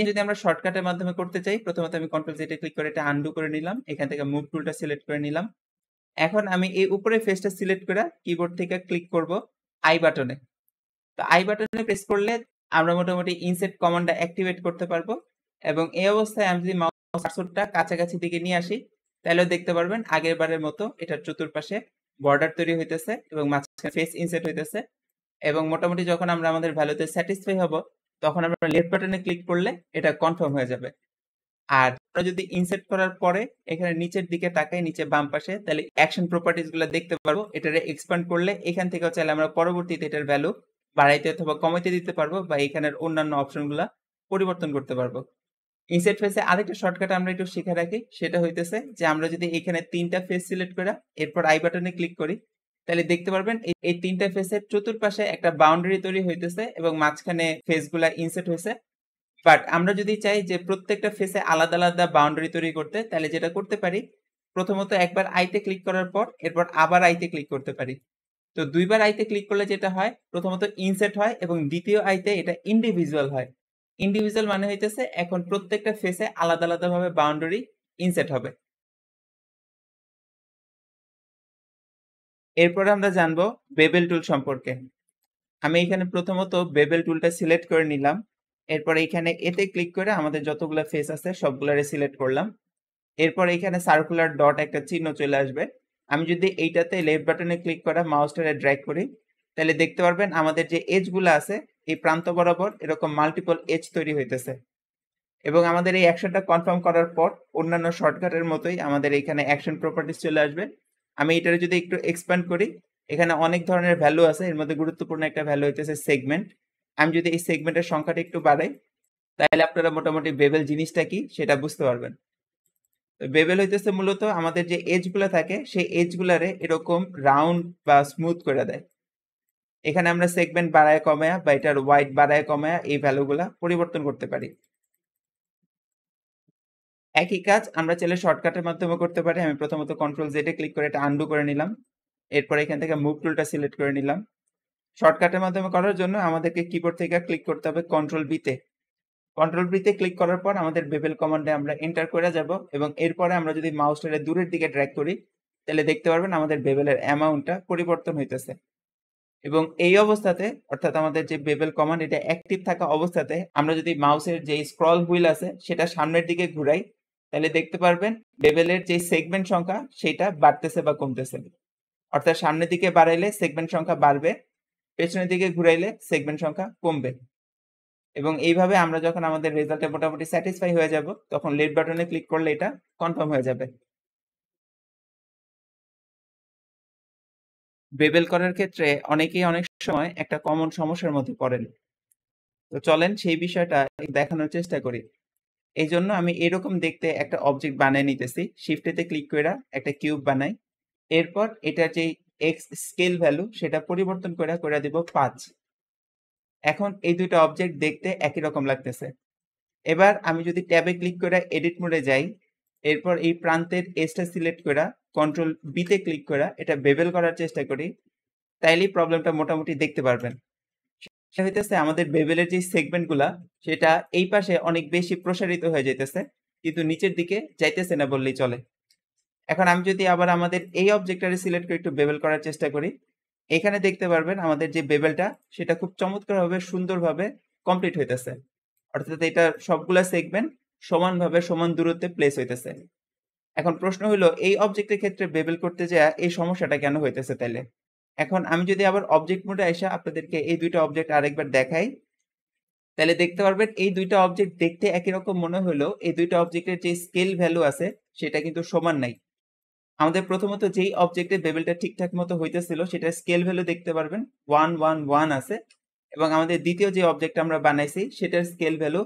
যদি আমরা শর্টকাটের মাধ্যমে করতে চাই প্রথমত আমি কন্ট্রোল জেটে ক্লিক করে এটা আন্ডু করে নিলাম এখান থেকে মুভ টুলটা সিলেক্ট করে নিলাম এখন আমি এই উপরে ফেসটা সিলেক্ট করে কিবোর্ড থেকে ক্লিক করব আই বাটনে তো আই বাটনে প্রেস করলে আমরা মোটামুটি ইনসেট কমান্ডটা অ্যাক্টিভেট করতে পারবো এবং এই অবস্থায় আমি যদি মাউস কার্সরটা কাছাকাছি দিকে নিয়ে আসি তাহলেও দেখতে পারবেন আগের বারের মতো এটার চতুর্পাশে বর্ডার তৈরি হইতেছে এবং মাঝখানে ফেস ইনসেট হইতেছে এবং মোটামুটি যখন আমরা আমাদের ভ্যালুতে স্যাটিসফাই হব তখন আমরা লেফট বাটনে ক্লিক করলে এটা কনফার্ম হয়ে যাবে আর আপনারা যদি ইনসেট করার পরে এখানে নিচের দিকে তাকাই নিচে বাম পাশে তাহলে অ্যাকশন প্রপার্টিজ গুলো দেখতে পারবো এটারে এক্সপ্যান্ড করলে এখান থেকে চাইলে আমরা পরবর্তীতে এটার ভ্যালু বাড়াইতে অথবা কমাইতে দিতে পারবো বা এখানের অন্যান্য অপশনগুলো পরিবর্তন করতে পারবো ইনসেট ফেসে আরেকটা শর্টকাট আমরা একটু শিখে রাখি সেটা হইতেছে যে আমরা যদি এখানে তিনটা ফেস সিলেক্ট করে এরপর আই বাটনে ক্লিক করি তাহলে দেখতে পারবেন এই তিনটা ফেসের চতুর্পাশে একটা বাউন্ডারি তৈরি হইতেছে এবং মাঝখানে গুলা ইনসেট হয়েছে বাট আমরা যদি চাই যে প্রত্যেকটা ফেসে আলাদা আলাদা বাউন্ডারি তৈরি করতে তাহলে যেটা করতে পারি প্রথমত একবার আইতে ক্লিক করার পর এরপর আবার আইতে ক্লিক করতে পারি তো দুইবার আইতে ক্লিক করলে যেটা হয় প্রথমত ইনসেট হয় এবং দ্বিতীয় আইতে এটা ইন্ডিভিজুয়াল হয় ইন্ডিভিজুয়াল মানে হইতেছে এখন প্রত্যেকটা ফেসে আলাদা আলাদাভাবে বাউন্ডারি ইনসেট হবে এরপরে আমরা জানব বেবেল টুল সম্পর্কে আমি এখানে প্রথমত বেবেল টুলটা সিলেক্ট করে নিলাম এরপর এখানে এতে ক্লিক করে আমাদের যতগুলো ফেস আছে সবগুলারে সিলেক্ট করলাম এরপর এখানে সার্কুলার ডট একটা চিহ্ন চলে আসবে আমি যদি এইটাতে লেফট বাটনে ক্লিক করা মাউসটারে ড্র্যাগ করি তাহলে দেখতে পারবেন আমাদের যে এজগুলো আছে এই প্রান্ত বরাবর এরকম মাল্টিপল এজ তৈরি হইতেছে এবং আমাদের এই অ্যাকশনটা কনফার্ম করার পর অন্যান্য শর্টকাটের মতোই আমাদের এখানে অ্যাকশন প্রপার্টিস চলে আসবে আমি এটারে যদি একটু এক্সপ্যান্ড করি এখানে অনেক ধরনের ভ্যালু আছে এর মধ্যে গুরুত্বপূর্ণ একটা ভ্যালু হইতেছে সেগমেন্ট আমি যদি এই সেগমেন্টের সংখ্যাটা একটু বাড়াই তাহলে আপনারা মোটামুটি বেবেল জিনিসটা কি সেটা বুঝতে পারবেন বেবেল হইতেছে মূলত আমাদের যে এজগুলো থাকে সেই এজগুলারে এরকম রাউন্ড বা স্মুথ করে দেয় এখানে আমরা সেগমেন্ট বাড়ায় কমায়া বা এটার ওয়াইড বাড়ায় কমায়া এই ভ্যালুগুলা পরিবর্তন করতে পারি একই কাজ আমরা চাইলে শর্টকাটের মাধ্যমে করতে পারি আমি প্রথমত কন্ট্রোল জেডে ক্লিক করে এটা আন্ডু করে নিলাম এরপর এখান থেকে মুভ টুলটা সিলেক্ট করে নিলাম শর্টকাটের মাধ্যমে করার জন্য আমাদেরকে কিবোর্ড থেকে ক্লিক করতে হবে কন্ট্রোল বিতে কন্ট্রোল বিতে ক্লিক করার পর আমাদের বেবেল কমান্ডে আমরা এন্টার করে যাব এবং এরপরে আমরা যদি মাউসটাকে দূরের দিকে ড্র্যাগ করি তাহলে দেখতে পারবেন আমাদের বেবেলের অ্যামাউন্টটা পরিবর্তন হইতেছে এবং এই অবস্থাতে অর্থাৎ আমাদের যে বেবেল কমান্ড এটা অ্যাক্টিভ থাকা অবস্থাতে আমরা যদি মাউসের যে স্ক্রল হুইল আছে সেটা সামনের দিকে ঘুরাই তাহলে দেখতে পারবেন বেবেলের যে সেগমেন্ট সংখ্যা সেটা বাড়তেছে বা কমতেছে অর্থাৎ সামনের দিকে বাড়াইলে সেগমেন্ট সংখ্যা বাড়বে পেছনের দিকে ঘুরাইলে সেগমেন্ট সংখ্যা কমবে এবং এইভাবে আমরা যখন আমাদের রেজাল্টে মোটামুটি স্যাটিসফাই হয়ে যাব তখন লেট বাটনে ক্লিক করলে এটা কনফার্ম হয়ে যাবে বেবেল করার ক্ষেত্রে অনেকেই অনেক সময় একটা কমন সমস্যার মধ্যে পড়েন তো চলেন সেই বিষয়টা দেখানোর চেষ্টা করি এই জন্য আমি এরকম দেখতে একটা অবজেক্ট বানিয়ে নিতেছি শিফটেতে ক্লিক করে একটা কিউব বানাই এরপর এটা যে এক্স স্কেল ভ্যালু সেটা পরিবর্তন করে করে দিব পাঁচ এখন এই দুইটা অবজেক্ট দেখতে একই রকম লাগতেছে এবার আমি যদি ট্যাবে ক্লিক করে এডিট মোডে যাই এরপর এই প্রান্তের এসটা সিলেক্ট করে কন্ট্রোল বিতে ক্লিক করে এটা বেবেল করার চেষ্টা করি তাইলেই প্রবলেমটা মোটামুটি দেখতে পারবেন সেটা হইতেছে আমাদের বেবেলের যে সেগমেন্টগুলা সেটা এই পাশে অনেক বেশি প্রসারিত হয়ে যাইতেছে কিন্তু নিচের দিকে যাইতেছে না বললেই চলে এখন আমি যদি আবার আমাদের এই অবজেক্টটারে সিলেক্ট করে একটু বেবেল করার চেষ্টা করি এখানে দেখতে পারবেন আমাদের যে বেবেলটা সেটা খুব চমৎকারভাবে সুন্দরভাবে কমপ্লিট হইতেছে অর্থাৎ এটা সবগুলা সেগমেন্ট সমানভাবে সমান দূরত্বে প্লেস হইতেছে এখন প্রশ্ন হলো এই অবজেক্টের ক্ষেত্রে বেবেল করতে যায় এই সমস্যাটা কেন হইতেছে তাইলে এখন আমি যদি আবার অবজেক্ট মোডে এসে আপনাদেরকে এই দুইটা অবজেক্ট আরেকবার দেখাই তাহলে দেখতে পারবেন এই দুইটা অবজেক্ট দেখতে একই রকম মনে হলো এই দুইটা অবজেক্টের যে স্কেল ভ্যালু আছে সেটা কিন্তু সমান নাই আমাদের প্রথমত যেই অবজেক্টের বেবেলটা ঠিকঠাক মতো হইতেছিল সেটা স্কেল ভ্যালু দেখতে পারবেন ওয়ান ওয়ান ওয়ান আছে এবং আমাদের দ্বিতীয় যে অবজেক্ট আমরা বানাইছি সেটার স্কেল ভ্যালু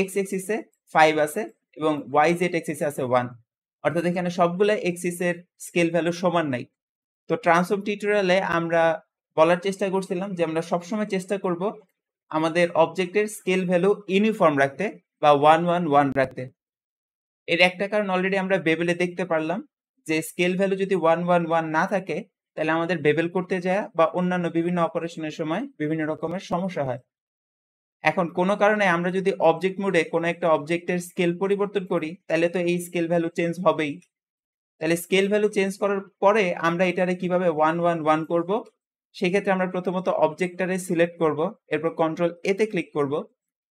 এক্স এক্সিসে ফাইভ আছে এবং ওয়াই জেড এক্সিসে আছে ওয়ান অর্থাৎ এখানে সবগুলো এক্সিসের স্কেল ভ্যালু সমান নাই তো ট্রান্সফর্ম টিউটোরিয়ালে আমরা বলার চেষ্টা করছিলাম যে আমরা সবসময় চেষ্টা করব আমাদের অবজেক্টের স্কেল ভ্যালু ইউনিফর্ম রাখতে বা ওয়ান ওয়ান ওয়ান রাখতে এর একটা কারণ অলরেডি আমরা বেবেলে দেখতে পারলাম যে স্কেল ভ্যালু যদি ওয়ান ওয়ান ওয়ান না থাকে তাহলে আমাদের বেবেল করতে যায় বা অন্যান্য বিভিন্ন অপারেশনের সময় বিভিন্ন রকমের সমস্যা হয় এখন কোনো কারণে আমরা যদি অবজেক্ট মোডে কোনো একটা অবজেক্টের স্কেল পরিবর্তন করি তাহলে তো এই স্কেল ভ্যালু চেঞ্জ হবেই তাহলে স্কেল ভ্যালু চেঞ্জ করার পরে আমরা এটারে কিভাবে ওয়ান ওয়ান ওয়ান করব সেক্ষেত্রে আমরা প্রথমত অবজেক্টারে সিলেক্ট করব এরপর কন্ট্রোল এতে ক্লিক করব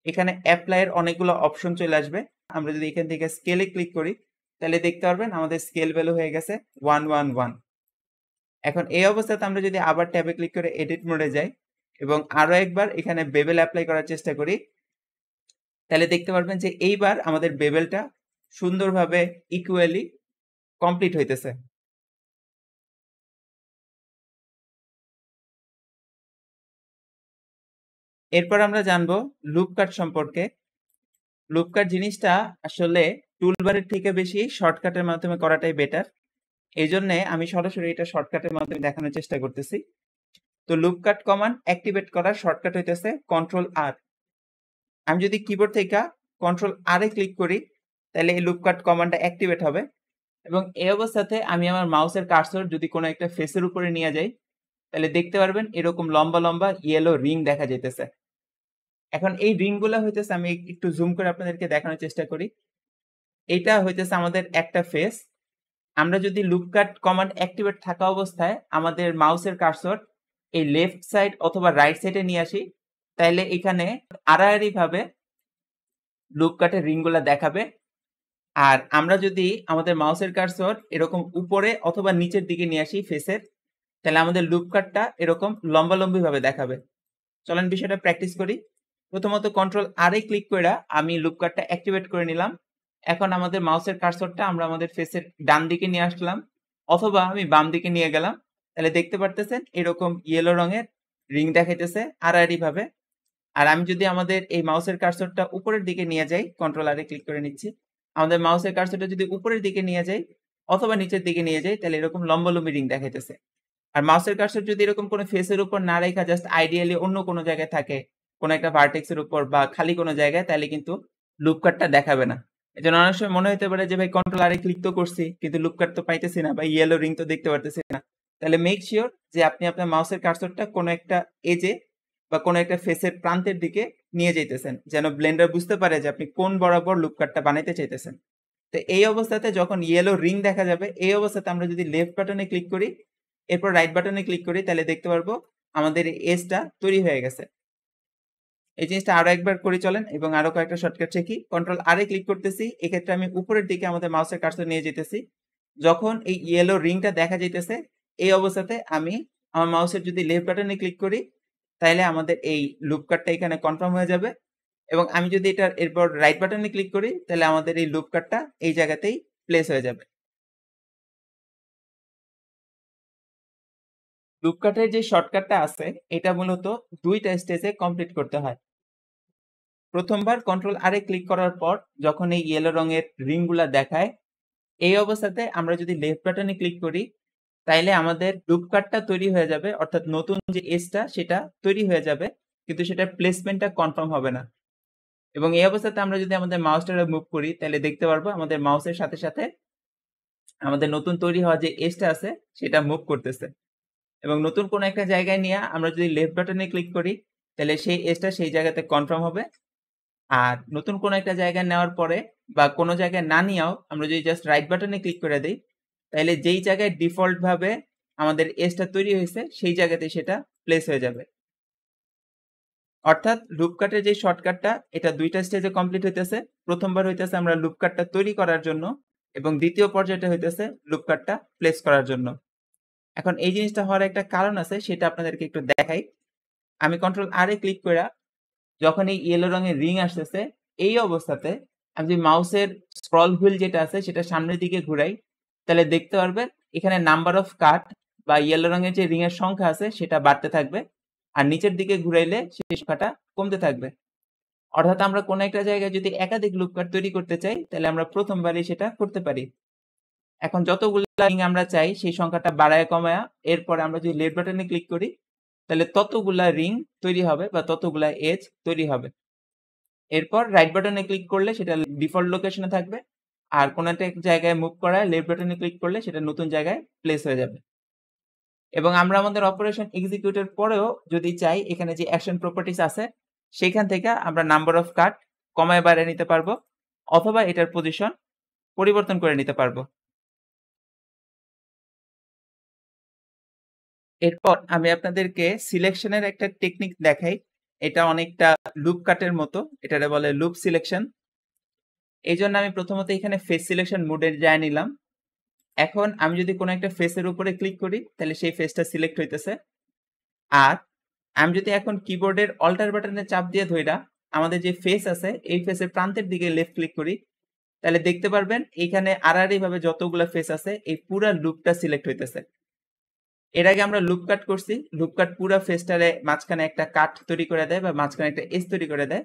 এখানে অ্যাপ্লাইয়ের অনেকগুলো অপশন চলে আসবে আমরা যদি এখান থেকে স্কেলে ক্লিক করি তাহলে দেখতে পারবেন আমাদের স্কেল ভ্যালু হয়ে গেছে ওয়ান ওয়ান ওয়ান এখন এই অবস্থাতে আমরা যদি আবার ট্যাবে ক্লিক করে এডিট মোডে যাই এবং আরও একবার এখানে বেবেল অ্যাপ্লাই করার চেষ্টা করি তাহলে দেখতে পারবেন যে এইবার আমাদের বেবেলটা সুন্দরভাবে ইকুয়ালি কমপ্লিট হইতেছে এরপর আমরা জানবো লুপকাট সম্পর্কে লুপকাট জিনিসটা আসলে টুলবারের থেকে বেশি শর্টকাটের মাধ্যমে করাটাই বেটার এই জন্যে আমি সরাসরি এটা শর্টকাটের মাধ্যমে দেখানোর চেষ্টা করতেছি তো লুপকাট কমান অ্যাক্টিভেট করার শর্টকাট হইতেছে কন্ট্রোল আর আমি যদি কিবোর্ড থেকে কন্ট্রোল আর এ ক্লিক করি তাহলে এই লুপকাট কমানটা অ্যাক্টিভেট হবে এবং এই অবস্থাতে আমি আমার মাউসের কার্সর যদি কোনো একটা ফেসের উপরে নিয়ে যাই তাহলে দেখতে পারবেন এরকম লম্বা লম্বা ইয়েলো রিং দেখা যেতেছে এখন এই রিংগুলো হইতেছে আমি একটু জুম করে আপনাদেরকে দেখানোর চেষ্টা করি এটা হইতেছে আমাদের একটা ফেস আমরা যদি লুপকাট কমান্ড অ্যাক্টিভেট থাকা অবস্থায় আমাদের মাউসের কার্সর এই লেফট সাইড অথবা রাইট সাইডে নিয়ে আসি তাইলে এখানে আড়াআড়িভাবে লুপকাটের রিংগুলো দেখাবে আর আমরা যদি আমাদের মাউসের কার্সর এরকম উপরে অথবা নিচের দিকে নিয়ে আসি ফেসের তাহলে আমাদের লুপ কাটটা এরকম লম্বালম্বি ভাবে দেখাবে চলেন বিষয়টা প্র্যাকটিস করি প্রথমত কন্ট্রোল আরে ক্লিক করে আমি লুপ কাটটা অ্যাক্টিভেট করে নিলাম এখন আমাদের মাউসের কার্সরটা আমরা আমাদের ফেসের ডান দিকে নিয়ে আসলাম অথবা আমি বাম দিকে নিয়ে গেলাম তাহলে দেখতে পারতেছেন এরকম ইয়েলো রঙের রিং দেখাইতেছে আর ভাবে আর আমি যদি আমাদের এই মাউসের কার্সরটা উপরের দিকে নিয়ে যাই কন্ট্রোল আরে ক্লিক করে নিচ্ছি আমাদের মাউসের কার্সরটা যদি উপরের দিকে নিয়ে যাই অথবা নিচের দিকে নিয়ে যাই তাহলে এরকম লম্বি রিং দেখাইতেছে আর মাউসের কার্সর যদি এরকম কোনো ফেসের উপর না রেখা জাস্ট আইডিয়ালি অন্য কোনো জায়গায় থাকে কোনো একটা ভার্টেক্সের উপর বা খালি কোনো জায়গায় তাহলে কিন্তু লুপকাটটা দেখাবে না এই জন্য অনেক সময় মনে হতে পারে যে ভাই কন্ট্রোল আরে ক্লিক তো করছি কিন্তু লুপকাট তো পাইতেছি না বা ইয়েলো রিং তো দেখতে পারতেছি না তাহলে মেক শিওর যে আপনি আপনার মাউসের কার্সরটা কোনো একটা এজে বা কোনো একটা ফেসের প্রান্তের দিকে নিয়ে যেতেছেন যেন ব্লেন্ডার বুঝতে পারে যে আপনি কোন বরাবর লুপ কাটটা বানাইতে চাইতেছেন তো এই অবস্থাতে যখন ইয়েলো রিং দেখা যাবে এই অবস্থাতে আমরা যদি লেফট বাটনে ক্লিক করি এরপর রাইট বাটনে ক্লিক করি তাহলে দেখতে পারবো আমাদের এজটা তৈরি হয়ে গেছে এই জিনিসটা আরো একবার করে চলেন এবং আরো কয়েকটা শর্টকাট শেখি কন্ট্রোল আর এ ক্লিক করতেছি এক্ষেত্রে আমি উপরের দিকে আমাদের মাউসের কার্সর নিয়ে যেতেছি যখন এই ইয়েলো রিংটা দেখা যাইতেছে এই অবস্থাতে আমি আমার মাউসের যদি লেফট বাটনে ক্লিক করি তাহলে আমাদের এই লুপ কার্ডটা এখানে কনফার্ম হয়ে যাবে এবং আমি যদি এটার এরপর রাইট বাটনে ক্লিক করি তাহলে আমাদের এই লুপ কার্ডটা এই জায়গাতেই প্লেস হয়ে যাবে লুপ কার্ডের যে শর্টকাটটা আছে এটা মূলত দুইটা স্টেজে কমপ্লিট করতে হয় প্রথমবার কন্ট্রোল আরে ক্লিক করার পর যখন এই ইয়েলো রঙের রিংগুলা দেখায় এই অবস্থাতে আমরা যদি লেফট বাটনে ক্লিক করি তাইলে আমাদের ডুপকার্ডটা তৈরি হয়ে যাবে অর্থাৎ নতুন যে এসটা সেটা তৈরি হয়ে যাবে কিন্তু সেটার প্লেসমেন্টটা কনফার্ম হবে না এবং এই অবস্থাতে আমরা যদি আমাদের মাউসটা মুভ করি তাহলে দেখতে পারবো আমাদের মাউসের সাথে সাথে আমাদের নতুন তৈরি হওয়া যে এজটা আছে সেটা মুভ করতেছে এবং নতুন কোনো একটা জায়গায় নিয়ে আমরা যদি লেফট বাটনে ক্লিক করি তাহলে সেই এজটা সেই জায়গাতে কনফার্ম হবে আর নতুন কোনো একটা জায়গায় নেওয়ার পরে বা কোনো জায়গায় না নিয়েও আমরা যদি জাস্ট রাইট বাটনে ক্লিক করে দিই তাহলে যেই জায়গায় ডিফল্টভাবে আমাদের এসটা তৈরি হয়েছে সেই জায়গাতে সেটা প্লেস হয়ে যাবে অর্থাৎ লুপকাটের যে শর্টকাটটা এটা দুইটা স্টেজে কমপ্লিট হইতেছে প্রথমবার হইতেছে আমরা লুপকাটটা তৈরি করার জন্য এবং দ্বিতীয় পর্যায়টা হইতেছে লুপকাটটা প্লেস করার জন্য এখন এই জিনিসটা হওয়ার একটা কারণ আছে সেটা আপনাদেরকে একটু দেখাই আমি কন্ট্রোল আর এ ক্লিক করে যখন এই ইয়েলো রঙের রিং আসতেছে এই অবস্থাতে আমি যে মাউসের স্ক্রল হুইল যেটা আছে সেটা সামনের দিকে ঘুরাই তাহলে দেখতে পারবেন এখানে নাম্বার অফ কাট বা ইয়েলো রঙের যে রিং এর সংখ্যা আছে সেটা বাড়তে থাকবে আর নিচের দিকে ঘুরাইলে সেই সংখ্যাটা কমতে থাকবে অর্থাৎ আমরা কোনো একটা জায়গায় যদি একাধিক লুপ কাট তৈরি করতে চাই তাহলে আমরা প্রথমবারই সেটা করতে পারি এখন যতগুলো রিং আমরা চাই সেই সংখ্যাটা বাড়ায় কমায়া এরপর আমরা যদি লেট বাটনে ক্লিক করি তাহলে ততগুলা রিং তৈরি হবে বা ততগুলা এজ তৈরি হবে এরপর রাইট বাটনে ক্লিক করলে সেটা ডিফল্ট লোকেশনে থাকবে আর কোনো একটা জায়গায় মুভ করায় লেফট বাটনে ক্লিক করলে সেটা নতুন জায়গায় প্লেস হয়ে যাবে এবং আমরা আমাদের অপারেশন এক্সিকিউটের পরেও যদি চাই এখানে যে অ্যাকশন প্রপার্টিস আছে সেখান থেকে আমরা নাম্বার অফ কাট কমায় বাড়িয়ে নিতে পারবো অথবা এটার পজিশন পরিবর্তন করে নিতে পারবো এরপর আমি আপনাদেরকে সিলেকশনের একটা টেকনিক দেখাই এটা অনেকটা লুপ কাটের মতো এটারে বলে লুপ সিলেকশন এই জন্য আমি প্রথমত এখানে ফেস সিলেকশন মোডে যায় নিলাম এখন আমি যদি কোনো একটা ফেসের উপরে ক্লিক করি তাহলে সেই ফেসটা সিলেক্ট হইতেছে আর আমি যদি এখন কিবোর্ডের অল্টার বাটনে চাপ দিয়ে ধইরা আমাদের যে ফেস আছে এই ফেসের প্রান্তের দিকে লেফট ক্লিক করি তাহলে দেখতে পারবেন এইখানে আড়াআড়ি ভাবে যতগুলো ফেস আছে এই পুরো লুপটা সিলেক্ট হইতেছে এর আগে আমরা লুপ কাট করছি লুপ কাট পুরো ফেসটারে মাঝখানে একটা কাট তৈরি করে দেয় বা মাঝখানে একটা এস তৈরি করে দেয়